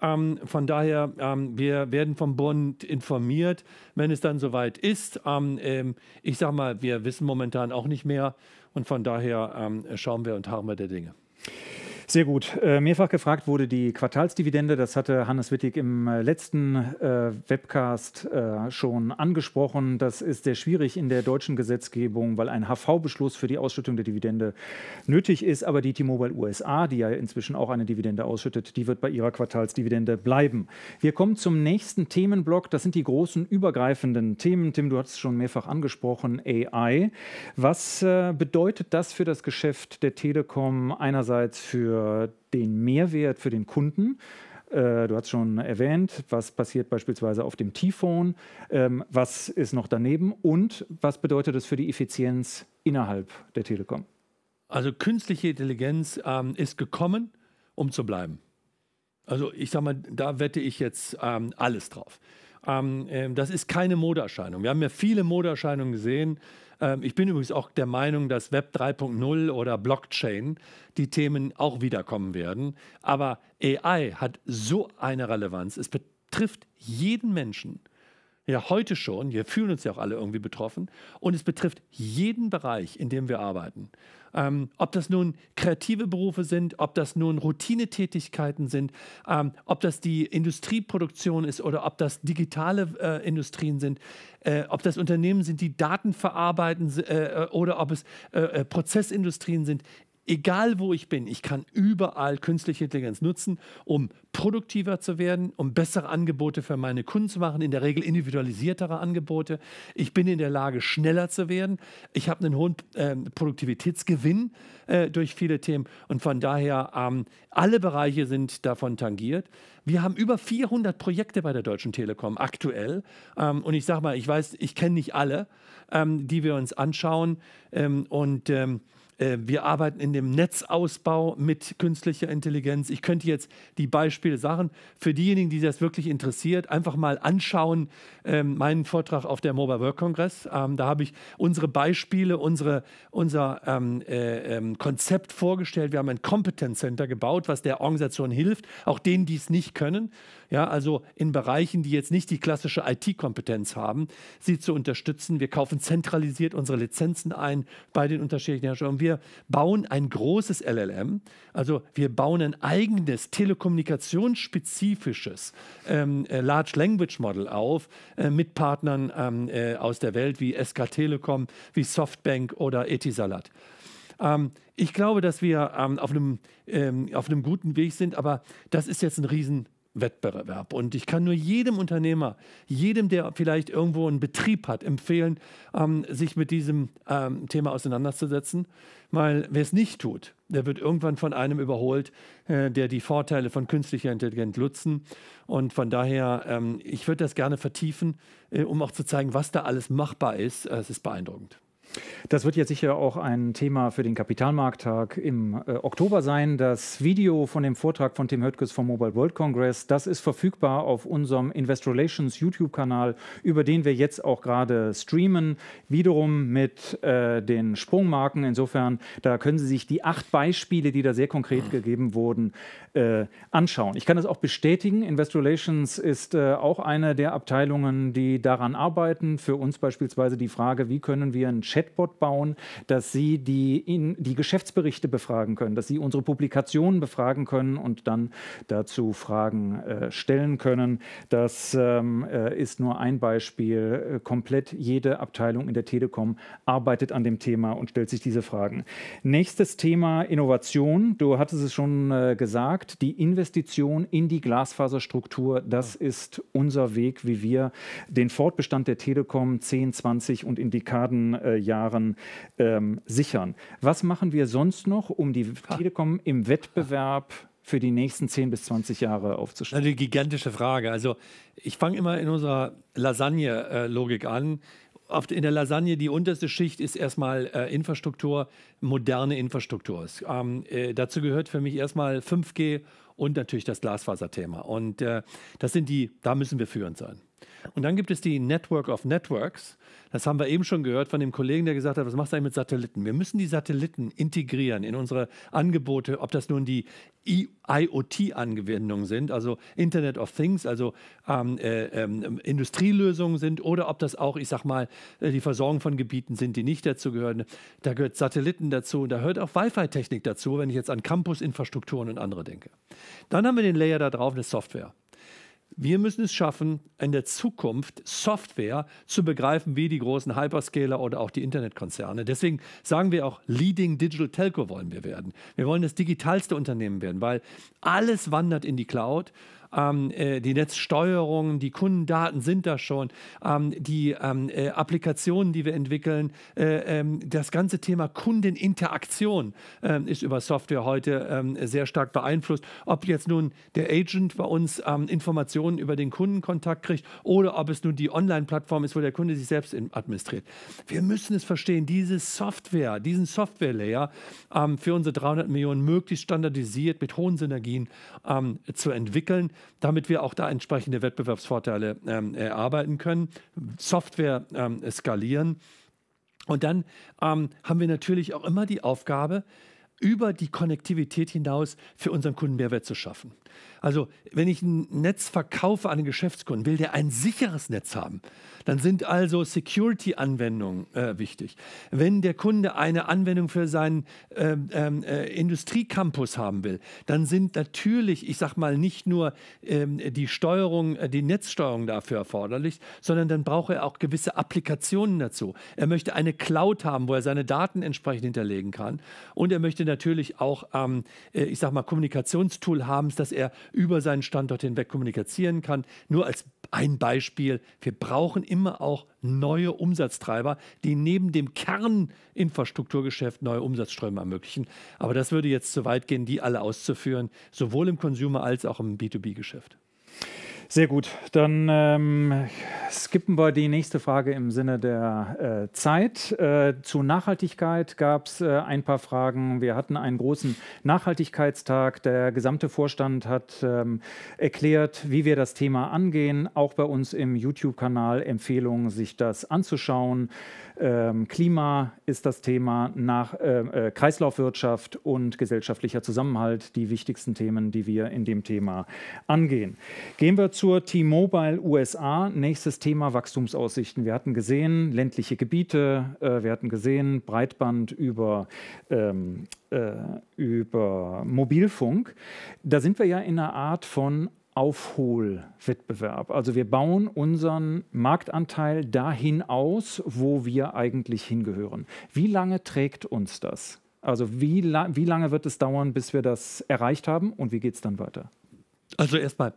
Ähm, von daher, ähm, wir werden vom Bund informiert, wenn es dann soweit ist. Ähm, ähm ich sage mal, wir wissen momentan auch nicht mehr und von daher ähm, schauen wir und haben wir der Dinge. Sehr gut. Äh, mehrfach gefragt wurde die Quartalsdividende. Das hatte Hannes Wittig im äh, letzten äh, Webcast schon angesprochen. Das ist sehr schwierig in der deutschen Gesetzgebung, weil ein HV-Beschluss für die Ausschüttung der Dividende nötig ist. Aber die T-Mobile USA, die ja inzwischen auch eine Dividende ausschüttet, die wird bei ihrer Quartalsdividende bleiben. Wir kommen zum nächsten Themenblock. Das sind die großen übergreifenden Themen. Tim, du hast es schon mehrfach angesprochen, AI. Was bedeutet das für das Geschäft der Telekom einerseits für für den Mehrwert für den Kunden. Äh, du hast schon erwähnt, was passiert beispielsweise auf dem T-Phone, ähm, was ist noch daneben und was bedeutet das für die Effizienz innerhalb der Telekom? Also künstliche Intelligenz ähm, ist gekommen, um zu bleiben. Also ich sag mal, da wette ich jetzt ähm, alles drauf. Ähm, ähm, das ist keine Modeerscheinung. Wir haben ja viele Modeerscheinungen gesehen ähm, ich bin übrigens auch der Meinung, dass Web 3.0 oder Blockchain die Themen auch wiederkommen werden. Aber AI hat so eine Relevanz. Es betrifft jeden Menschen ja heute schon, wir fühlen uns ja auch alle irgendwie betroffen und es betrifft jeden Bereich, in dem wir arbeiten. Ähm, ob das nun kreative Berufe sind, ob das nun Routinetätigkeiten sind, ähm, ob das die Industrieproduktion ist oder ob das digitale äh, Industrien sind, äh, ob das Unternehmen sind, die Daten verarbeiten äh, oder ob es äh, äh, Prozessindustrien sind egal wo ich bin, ich kann überall künstliche Intelligenz nutzen, um produktiver zu werden, um bessere Angebote für meine Kunden zu machen, in der Regel individualisiertere Angebote. Ich bin in der Lage, schneller zu werden. Ich habe einen hohen äh, Produktivitätsgewinn äh, durch viele Themen und von daher ähm, alle Bereiche sind davon tangiert. Wir haben über 400 Projekte bei der Deutschen Telekom aktuell ähm, und ich sage mal, ich weiß, ich kenne nicht alle, ähm, die wir uns anschauen ähm, und ähm, äh, wir arbeiten in dem Netzausbau mit künstlicher Intelligenz. Ich könnte jetzt die Beispiele sagen. Für diejenigen, die das wirklich interessiert, einfach mal anschauen, ähm, meinen Vortrag auf der Mobile Work Congress. Ähm, da habe ich unsere Beispiele, unsere, unser ähm, äh, ähm, Konzept vorgestellt. Wir haben ein Competence Center gebaut, was der Organisation hilft, auch denen, die es nicht können. Ja, also in Bereichen, die jetzt nicht die klassische IT-Kompetenz haben, sie zu unterstützen. Wir kaufen zentralisiert unsere Lizenzen ein bei den unterschiedlichen Herstellern. Wir wir bauen ein großes LLM, also wir bauen ein eigenes telekommunikationsspezifisches ähm, äh, Large Language Model auf äh, mit Partnern ähm, äh, aus der Welt wie SK Telekom, wie Softbank oder Etisalat. Ähm, ich glaube, dass wir ähm, auf, einem, ähm, auf einem guten Weg sind, aber das ist jetzt ein riesen Wettbewerb. Und ich kann nur jedem Unternehmer, jedem, der vielleicht irgendwo einen Betrieb hat, empfehlen, ähm, sich mit diesem ähm, Thema auseinanderzusetzen, weil wer es nicht tut, der wird irgendwann von einem überholt, äh, der die Vorteile von künstlicher Intelligenz nutzen. Und von daher, ähm, ich würde das gerne vertiefen, äh, um auch zu zeigen, was da alles machbar ist. Äh, es ist beeindruckend. Das wird jetzt sicher auch ein Thema für den Kapitalmarkttag im äh, Oktober sein. Das Video von dem Vortrag von Tim Höttges vom Mobile World Congress, das ist verfügbar auf unserem Investor Relations YouTube-Kanal, über den wir jetzt auch gerade streamen. Wiederum mit äh, den Sprungmarken. Insofern, da können Sie sich die acht Beispiele, die da sehr konkret gegeben wurden, äh, anschauen. Ich kann das auch bestätigen. Investor Relations ist äh, auch eine der Abteilungen, die daran arbeiten. Für uns beispielsweise die Frage, wie können wir ein Chat Chatbot bauen, dass sie die, in, die Geschäftsberichte befragen können, dass sie unsere Publikationen befragen können und dann dazu Fragen äh, stellen können. Das ähm, äh, ist nur ein Beispiel. Äh, komplett jede Abteilung in der Telekom arbeitet an dem Thema und stellt sich diese Fragen. Nächstes Thema Innovation. Du hattest es schon äh, gesagt, die Investition in die Glasfaserstruktur, das ja. ist unser Weg, wie wir den Fortbestand der Telekom 10, 20 und in Dekaden äh, Jahren ähm, sichern. Was machen wir sonst noch, um die Telekom im Wettbewerb für die nächsten 10 bis 20 Jahre aufzustellen? Eine gigantische Frage. Also ich fange immer in unserer Lasagne-Logik äh, an in der Lasagne die unterste Schicht ist erstmal äh, Infrastruktur, moderne Infrastruktur. Ähm, äh, dazu gehört für mich erstmal 5G und natürlich das Glasfaserthema. Und äh, das sind die, da müssen wir führend sein. Und dann gibt es die Network of Networks. Das haben wir eben schon gehört von dem Kollegen, der gesagt hat, was machst du eigentlich mit Satelliten? Wir müssen die Satelliten integrieren in unsere Angebote, ob das nun die IoT-Anwendungen sind, also Internet of Things, also ähm, äh, äh, Industrielösungen sind, oder ob das auch, ich sag mal, äh, die Versorgung von Gebieten sind, die nicht dazu gehören. Da gehört Satelliten dazu und da gehört auch Wi-Fi-Technik dazu, wenn ich jetzt an Campusinfrastrukturen und andere denke. Dann haben wir den Layer da drauf, eine Software. Wir müssen es schaffen, in der Zukunft Software zu begreifen, wie die großen Hyperscaler oder auch die Internetkonzerne. Deswegen sagen wir auch, Leading Digital Telco wollen wir werden. Wir wollen das digitalste Unternehmen werden, weil alles wandert in die Cloud ähm, äh, die Netzsteuerung, die Kundendaten sind da schon, ähm, die ähm, äh, Applikationen, die wir entwickeln, äh, ähm, das ganze Thema Kundeninteraktion ähm, ist über Software heute sehr stark beeinflusst. Ob jetzt nun der Agent bei uns Informationen über den Kundenkontakt kriegt oder ob es nun die Online-Plattform ist, wo der Kunde sich selbst administriert. Wir müssen es verstehen, diese Software, diesen Software-Layer für unsere 300 Millionen möglichst standardisiert mit hohen Synergien zu entwickeln, damit wir auch da entsprechende Wettbewerbsvorteile ähm, erarbeiten können, Software ähm, skalieren. Und dann ähm, haben wir natürlich auch immer die Aufgabe, über die Konnektivität hinaus für unseren Kunden Mehrwert zu schaffen. Also, wenn ich ein Netz verkaufe an einen Geschäftskunden, will der ein sicheres Netz haben. Dann sind also Security-Anwendungen äh, wichtig. Wenn der Kunde eine Anwendung für seinen ähm, ähm äh, Industriecampus haben will, dann sind natürlich, ich sag mal, nicht nur ähm, die Steuerung, äh, die Netzsteuerung dafür erforderlich, sondern dann braucht er auch gewisse Applikationen dazu. Er möchte eine Cloud haben, wo er seine Daten entsprechend hinterlegen kann. Und er möchte natürlich auch, ähm, äh, ich sag mal, Kommunikationstool haben, dass er er über seinen Standort hinweg kommunizieren kann. Nur als ein Beispiel, wir brauchen immer auch neue Umsatztreiber, die neben dem Kerninfrastrukturgeschäft neue Umsatzströme ermöglichen. Aber das würde jetzt zu weit gehen, die alle auszuführen, sowohl im Consumer als auch im B2B-Geschäft. Sehr gut. Dann ähm, skippen wir die nächste Frage im Sinne der äh, Zeit. Äh, zu Nachhaltigkeit gab es äh, ein paar Fragen. Wir hatten einen großen Nachhaltigkeitstag. Der gesamte Vorstand hat ähm, erklärt, wie wir das Thema angehen. Auch bei uns im YouTube-Kanal Empfehlungen, sich das anzuschauen ähm, Klima ist das Thema, nach äh, äh, Kreislaufwirtschaft und gesellschaftlicher Zusammenhalt die wichtigsten Themen, die wir in dem Thema angehen. Gehen wir zur T-Mobile USA. Nächstes Thema Wachstumsaussichten. Wir hatten gesehen ländliche Gebiete, äh, wir hatten gesehen Breitband über ähm, äh, über Mobilfunk. Da sind wir ja in einer Art von Aufholwettbewerb. Also wir bauen unseren Marktanteil dahin aus, wo wir eigentlich hingehören. Wie lange trägt uns das? Also wie, la wie lange wird es dauern, bis wir das erreicht haben und wie geht es dann weiter? Also erstmal,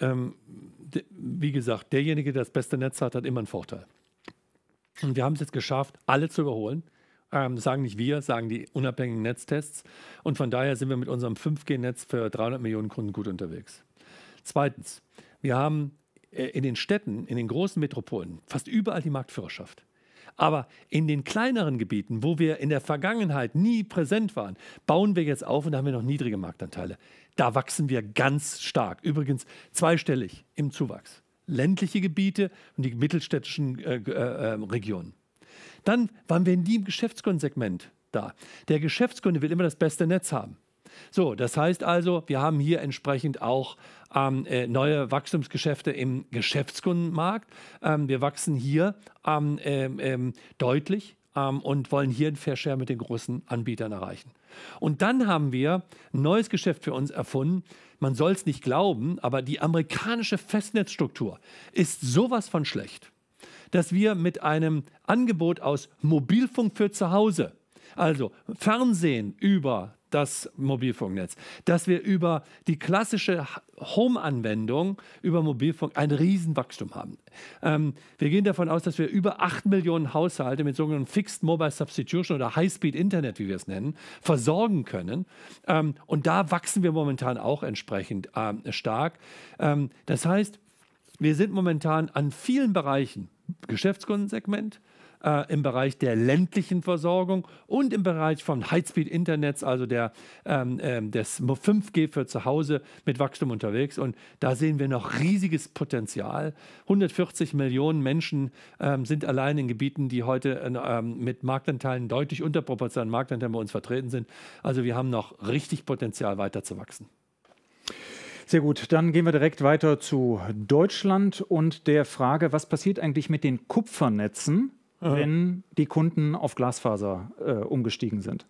ähm, wie gesagt, derjenige, der das beste Netz hat, hat immer einen Vorteil. Und wir haben es jetzt geschafft, alle zu überholen. Ähm, sagen nicht wir, sagen die unabhängigen Netztests. Und von daher sind wir mit unserem 5G-Netz für 300 Millionen Kunden gut unterwegs. Zweitens, wir haben äh, in den Städten, in den großen Metropolen fast überall die Marktführerschaft. Aber in den kleineren Gebieten, wo wir in der Vergangenheit nie präsent waren, bauen wir jetzt auf und da haben wir noch niedrige Marktanteile. Da wachsen wir ganz stark. Übrigens zweistellig im Zuwachs. Ländliche Gebiete und die mittelstädtischen äh, äh, ähm, Regionen. Dann waren wir in dem Geschäftskundensegment da. Der Geschäftskunde will immer das beste Netz haben. So, das heißt also, wir haben hier entsprechend auch ähm, äh, neue Wachstumsgeschäfte im Geschäftskundenmarkt. Ähm, wir wachsen hier ähm, ähm, ähm deutlich ähm, und wollen hier einen Fair Share mit den großen Anbietern erreichen. Und dann haben wir ein neues Geschäft für uns erfunden. Man soll es nicht glauben, aber die amerikanische Festnetzstruktur ist sowas von schlecht, dass wir mit einem Angebot aus Mobilfunk für zu Hause, also Fernsehen über das Mobilfunknetz. Dass wir über die klassische Home-Anwendung, über Mobilfunk, ein Riesenwachstum haben. Ähm, wir gehen davon aus, dass wir über 8 Millionen Haushalte mit sogenannten Fixed Mobile Substitution oder High-Speed Internet, wie wir es nennen, versorgen können. Ähm, und da wachsen wir momentan auch entsprechend ähm, stark. Ähm, das heißt, wir sind momentan an vielen Bereichen, Geschäftskundensegment, äh, im Bereich der ländlichen Versorgung und im Bereich von Highspeed-Internets, also der, ähm, ähm des 5G für zu Hause mit Wachstum unterwegs. Und da sehen wir noch riesiges Potenzial. 140 Millionen Menschen ähm, sind allein in Gebieten, die heute äh, ähm, mit Marktanteilen deutlich unterproportionalen Marktanteilen bei uns vertreten sind. Also wir haben noch richtig Potenzial weiter zu wachsen. Sehr gut, dann gehen wir direkt weiter zu Deutschland und der Frage, was passiert eigentlich mit den Kupfernetzen? Aha. wenn die Kunden auf Glasfaser äh, umgestiegen sind?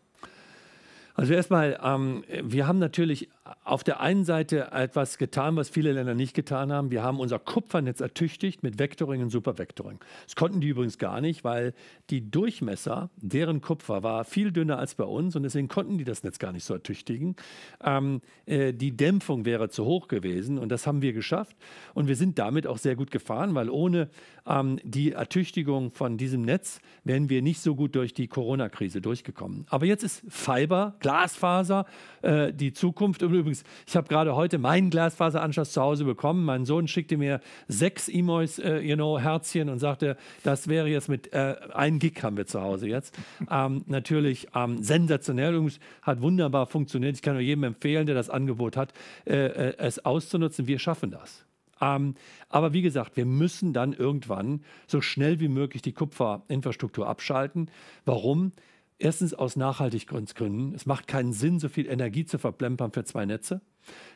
Also erstmal, ähm, wir haben natürlich auf der einen Seite etwas getan, was viele Länder nicht getan haben. Wir haben unser Kupfernetz ertüchtigt mit Vectoring und Supervectoring. Das konnten die übrigens gar nicht, weil die Durchmesser, deren Kupfer war viel dünner als bei uns und deswegen konnten die das Netz gar nicht so ertüchtigen. Ähm, äh, die Dämpfung wäre zu hoch gewesen und das haben wir geschafft. Und wir sind damit auch sehr gut gefahren, weil ohne ähm, die Ertüchtigung von diesem Netz wären wir nicht so gut durch die Corona-Krise durchgekommen. Aber jetzt ist Fiber, Glasfaser, äh, die Zukunft. Und und übrigens, ich habe gerade heute meinen Glasfaseranschluss zu Hause bekommen. Mein Sohn schickte mir sechs e äh, you know, Herzchen und sagte, das wäre jetzt mit äh, 1 Gig haben wir zu Hause jetzt. Ähm, natürlich ähm, sensationell. Übrigens hat wunderbar funktioniert. Ich kann nur jedem empfehlen, der das Angebot hat, äh, äh es auszunutzen. Wir schaffen das. Ähm, aber wie gesagt, wir müssen dann irgendwann so schnell wie möglich die Kupferinfrastruktur abschalten. Warum? Erstens aus Nachhaltigkeitsgründen. Es macht keinen Sinn, so viel Energie zu verplempern für zwei Netze.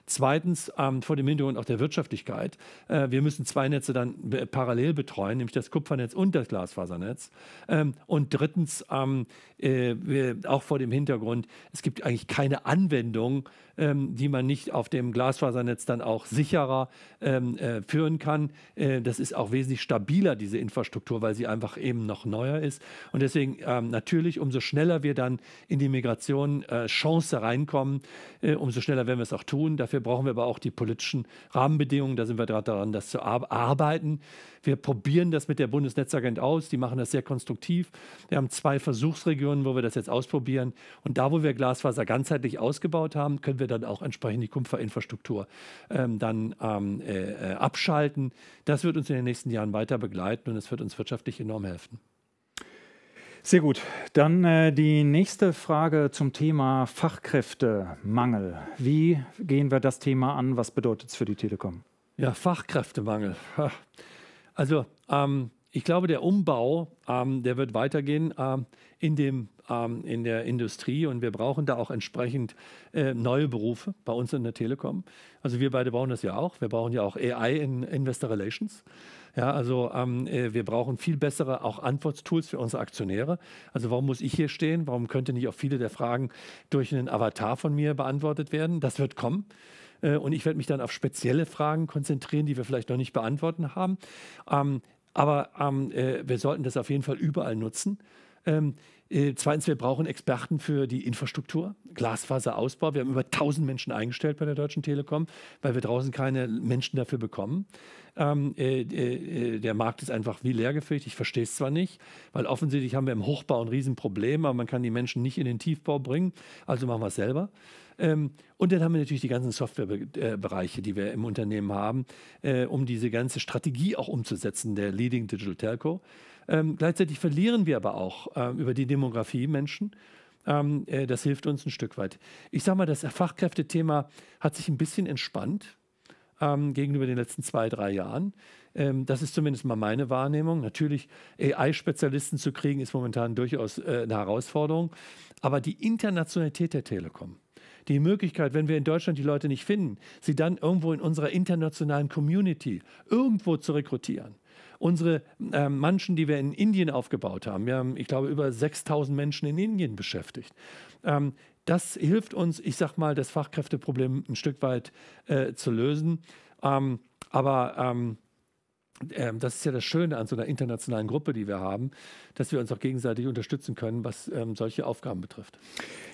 Zweitens, ähm, vor dem Hintergrund auch der Wirtschaftlichkeit. Äh, wir müssen zwei Netze dann parallel betreuen, nämlich das Kupfernetz und das Glasfasernetz. Ähm, und drittens, ähm, äh, auch vor dem Hintergrund, es gibt eigentlich keine Anwendung ähm, die man nicht auf dem Glasfasernetz dann auch sicherer ähm, äh, führen kann. Äh, das ist auch wesentlich stabiler, diese Infrastruktur, weil sie einfach eben noch neuer ist. Und deswegen ähm, natürlich, umso schneller wir dann in die Migration äh, Chance reinkommen, äh, umso schneller werden wir es auch tun. Dafür brauchen wir aber auch die politischen Rahmenbedingungen. Da sind wir gerade daran, das zu ar arbeiten wir probieren das mit der Bundesnetzagent aus. Die machen das sehr konstruktiv. Wir haben zwei Versuchsregionen, wo wir das jetzt ausprobieren. Und da, wo wir Glasfaser ganzheitlich ausgebaut haben, können wir dann auch entsprechend die Kupferinfrastruktur ähm, dann ähm, äh, äh abschalten. Das wird uns in den nächsten Jahren weiter begleiten und es wird uns wirtschaftlich enorm helfen. Sehr gut. Dann äh, die nächste Frage zum Thema Fachkräftemangel. Wie gehen wir das Thema an? Was bedeutet es für die Telekom? Ja, Fachkräftemangel. Also ähm, ich glaube, der Umbau, ähm, der wird weitergehen ähm, in, dem, ähm, in der Industrie und wir brauchen da auch entsprechend äh, neue Berufe bei uns in der Telekom. Also wir beide brauchen das ja auch. Wir brauchen ja auch AI in Investor Relations. Ja, also ähm, äh, wir brauchen viel bessere auch Antworttools für unsere Aktionäre. Also warum muss ich hier stehen? Warum könnte nicht auch viele der Fragen durch einen Avatar von mir beantwortet werden? Das wird kommen. Äh, und ich werde mich dann auf spezielle Fragen konzentrieren, die wir vielleicht noch nicht beantworten haben. Ähm, aber ähm, äh, wir sollten das auf jeden Fall überall nutzen. Ähm, äh, zweitens, wir brauchen Experten für die Infrastruktur, Glasfaserausbau. Wir haben über 1000 Menschen eingestellt bei der Deutschen Telekom, weil wir draußen keine Menschen dafür bekommen. Ähm, äh, äh, äh, der Markt ist einfach wie leergefegt. Ich verstehe es zwar nicht, weil offensichtlich haben wir im Hochbau ein Riesenproblem, aber man kann die Menschen nicht in den Tiefbau bringen. Also machen wir es selber. Ähm, und dann haben wir natürlich die ganzen Softwarebereiche, die wir im Unternehmen haben, äh, um diese ganze Strategie auch umzusetzen, der Leading Digital Telco. Ähm, gleichzeitig verlieren wir aber auch äh, über die Demografie Menschen. Ähm, äh, das hilft uns ein Stück weit. Ich sage mal, das Fachkräftethema hat sich ein bisschen entspannt ähm, gegenüber den letzten zwei, drei Jahren. Ähm, das ist zumindest mal meine Wahrnehmung. Natürlich, AI-Spezialisten zu kriegen, ist momentan durchaus äh, eine Herausforderung. Aber die Internationalität der Telekom, die Möglichkeit, wenn wir in Deutschland die Leute nicht finden, sie dann irgendwo in unserer internationalen Community irgendwo zu rekrutieren unsere äh, Menschen, die wir in Indien aufgebaut haben, wir haben, ich glaube, über 6000 Menschen in Indien beschäftigt. Ähm, das hilft uns, ich sag mal, das Fachkräfteproblem ein Stück weit äh, zu lösen. Ähm, aber ähm, ähm, das ist ja das Schöne an so einer internationalen Gruppe, die wir haben, dass wir uns auch gegenseitig unterstützen können, was ähm, solche Aufgaben betrifft.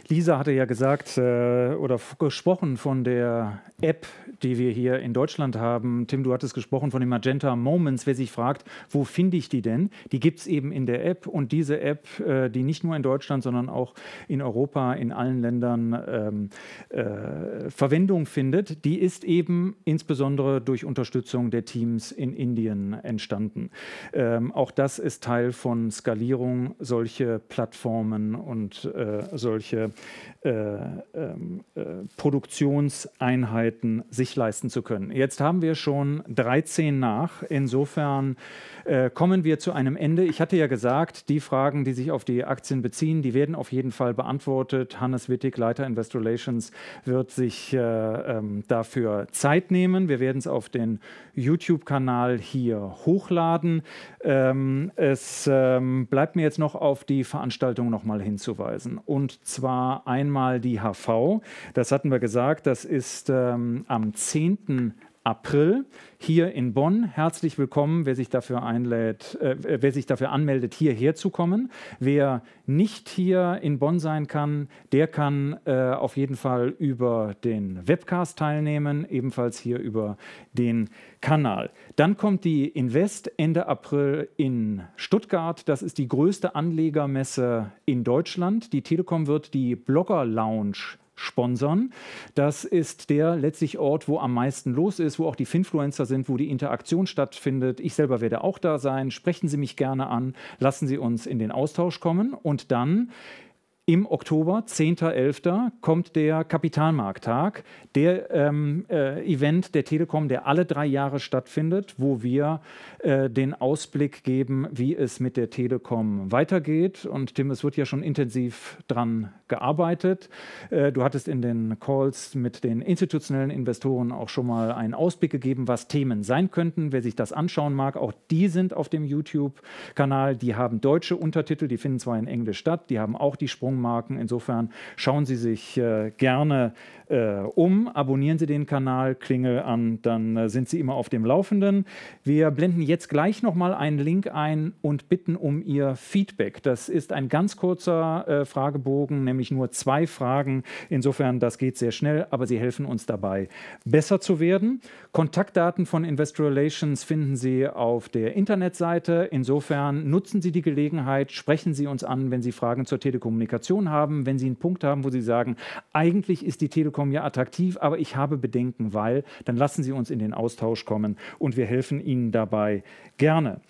Lisa hatte ja gesagt äh, oder gesprochen von der App, die wir hier in Deutschland haben. Tim, du hattest gesprochen von den Magenta Moments. Wer sich fragt, wo finde ich die denn? Die gibt es eben in der App und diese App, äh, die nicht nur in Deutschland, sondern auch in Europa, in allen Ländern ähm, äh, Verwendung findet, die ist eben insbesondere durch Unterstützung der Teams in Indien Medien entstanden. Ähm, auch das ist Teil von Skalierung, solche Plattformen und äh, solche äh, ähm, äh, Produktionseinheiten sich leisten zu können. Jetzt haben wir schon 13 nach. Insofern äh, kommen wir zu einem Ende. Ich hatte ja gesagt, die Fragen, die sich auf die Aktien beziehen, die werden auf jeden Fall beantwortet. Hannes Wittig, Leiter Investor Relations, wird sich äh, ähm, dafür Zeit nehmen. Wir werden es auf den YouTube-Kanal hier hochladen. Ähm, es ähm, bleibt mir jetzt noch auf die Veranstaltung nochmal hinzuweisen. Und zwar einmal die HV. Das hatten wir gesagt, das ist ähm, am 10. April hier in Bonn. Herzlich willkommen, wer sich dafür einlädt, äh, wer sich dafür anmeldet, hierher zu kommen. Wer nicht hier in Bonn sein kann, der kann äh, auf jeden Fall über den Webcast teilnehmen, ebenfalls hier über den Kanal. Dann kommt die Invest Ende April in Stuttgart. Das ist die größte Anlegermesse in Deutschland. Die Telekom wird die Blogger Lounge sponsern. Das ist der letztlich Ort, wo am meisten los ist, wo auch die Finfluencer sind, wo die Interaktion stattfindet. Ich selber werde auch da sein. Sprechen Sie mich gerne an, lassen Sie uns in den Austausch kommen und dann im Oktober, 10.11., kommt der Kapitalmarkttag, der ähm, äh, Event der Telekom, der alle drei Jahre stattfindet, wo wir äh, den Ausblick geben, wie es mit der Telekom weitergeht. Und Tim, es wird ja schon intensiv dran gearbeitet. Äh, du hattest in den Calls mit den institutionellen Investoren auch schon mal einen Ausblick gegeben, was Themen sein könnten. Wer sich das anschauen mag, auch die sind auf dem YouTube-Kanal. Die haben deutsche Untertitel, die finden zwar in Englisch statt, die haben auch die Sprung Personenmarken. Insofern schauen Sie sich äh, gerne äh, um. Abonnieren Sie den Kanal, Klingel an, dann äh, sind Sie immer auf dem Laufenden. Wir blenden jetzt gleich nochmal einen Link ein und bitten um Ihr Feedback. Das ist ein ganz kurzer äh, Fragebogen, nämlich nur zwei Fragen. Insofern, das geht sehr schnell, aber Sie helfen uns dabei, besser zu werden. Kontaktdaten von Investor Relations finden Sie auf der Internetseite. Insofern nutzen Sie die Gelegenheit, sprechen Sie uns an, wenn Sie Fragen zur Telekommunikation haben, wenn Sie einen Punkt haben, wo Sie sagen, eigentlich ist die Telekommunikation mitbekommen, ja, attraktiv, aber ich habe Bedenken, weil, dann lassen Sie uns in den Austausch kommen und wir helfen Ihnen dabei gerne.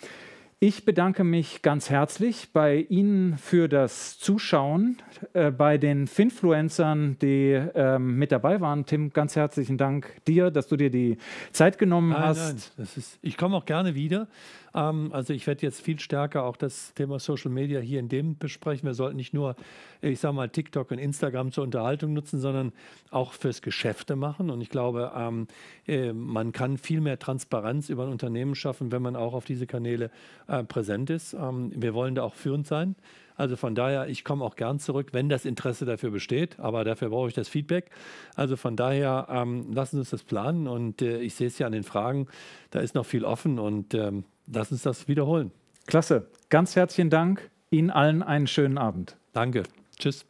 Ich bedanke mich ganz herzlich bei Ihnen für das Zuschauen, äh, bei den Finfluencern, die äh, mit dabei waren. Tim, ganz herzlichen Dank dir, dass du dir die Zeit genommen nein, hast. Nein, ist, ich komme auch gerne wieder. Ähm, also ich werde jetzt viel stärker auch das Thema Social Media hier in dem besprechen. Wir sollten nicht nur, ich sage mal, TikTok und Instagram zur Unterhaltung nutzen, sondern auch fürs Geschäfte machen. Und ich glaube, ähm, äh, man kann viel mehr Transparenz über ein Unternehmen schaffen, wenn man auch auf diese Kanäle äh, präsent ist. Ähm, wir wollen da auch führend sein. Also von daher, ich komme auch gern zurück, wenn das Interesse dafür besteht, aber dafür brauche ich das Feedback. Also von daher, ähm, lassen Sie uns das planen und äh, ich sehe es ja an den Fragen, da ist noch viel offen und ähm, Lass uns das wiederholen. Klasse. Ganz herzlichen Dank. Ihnen allen einen schönen Abend. Danke. Tschüss.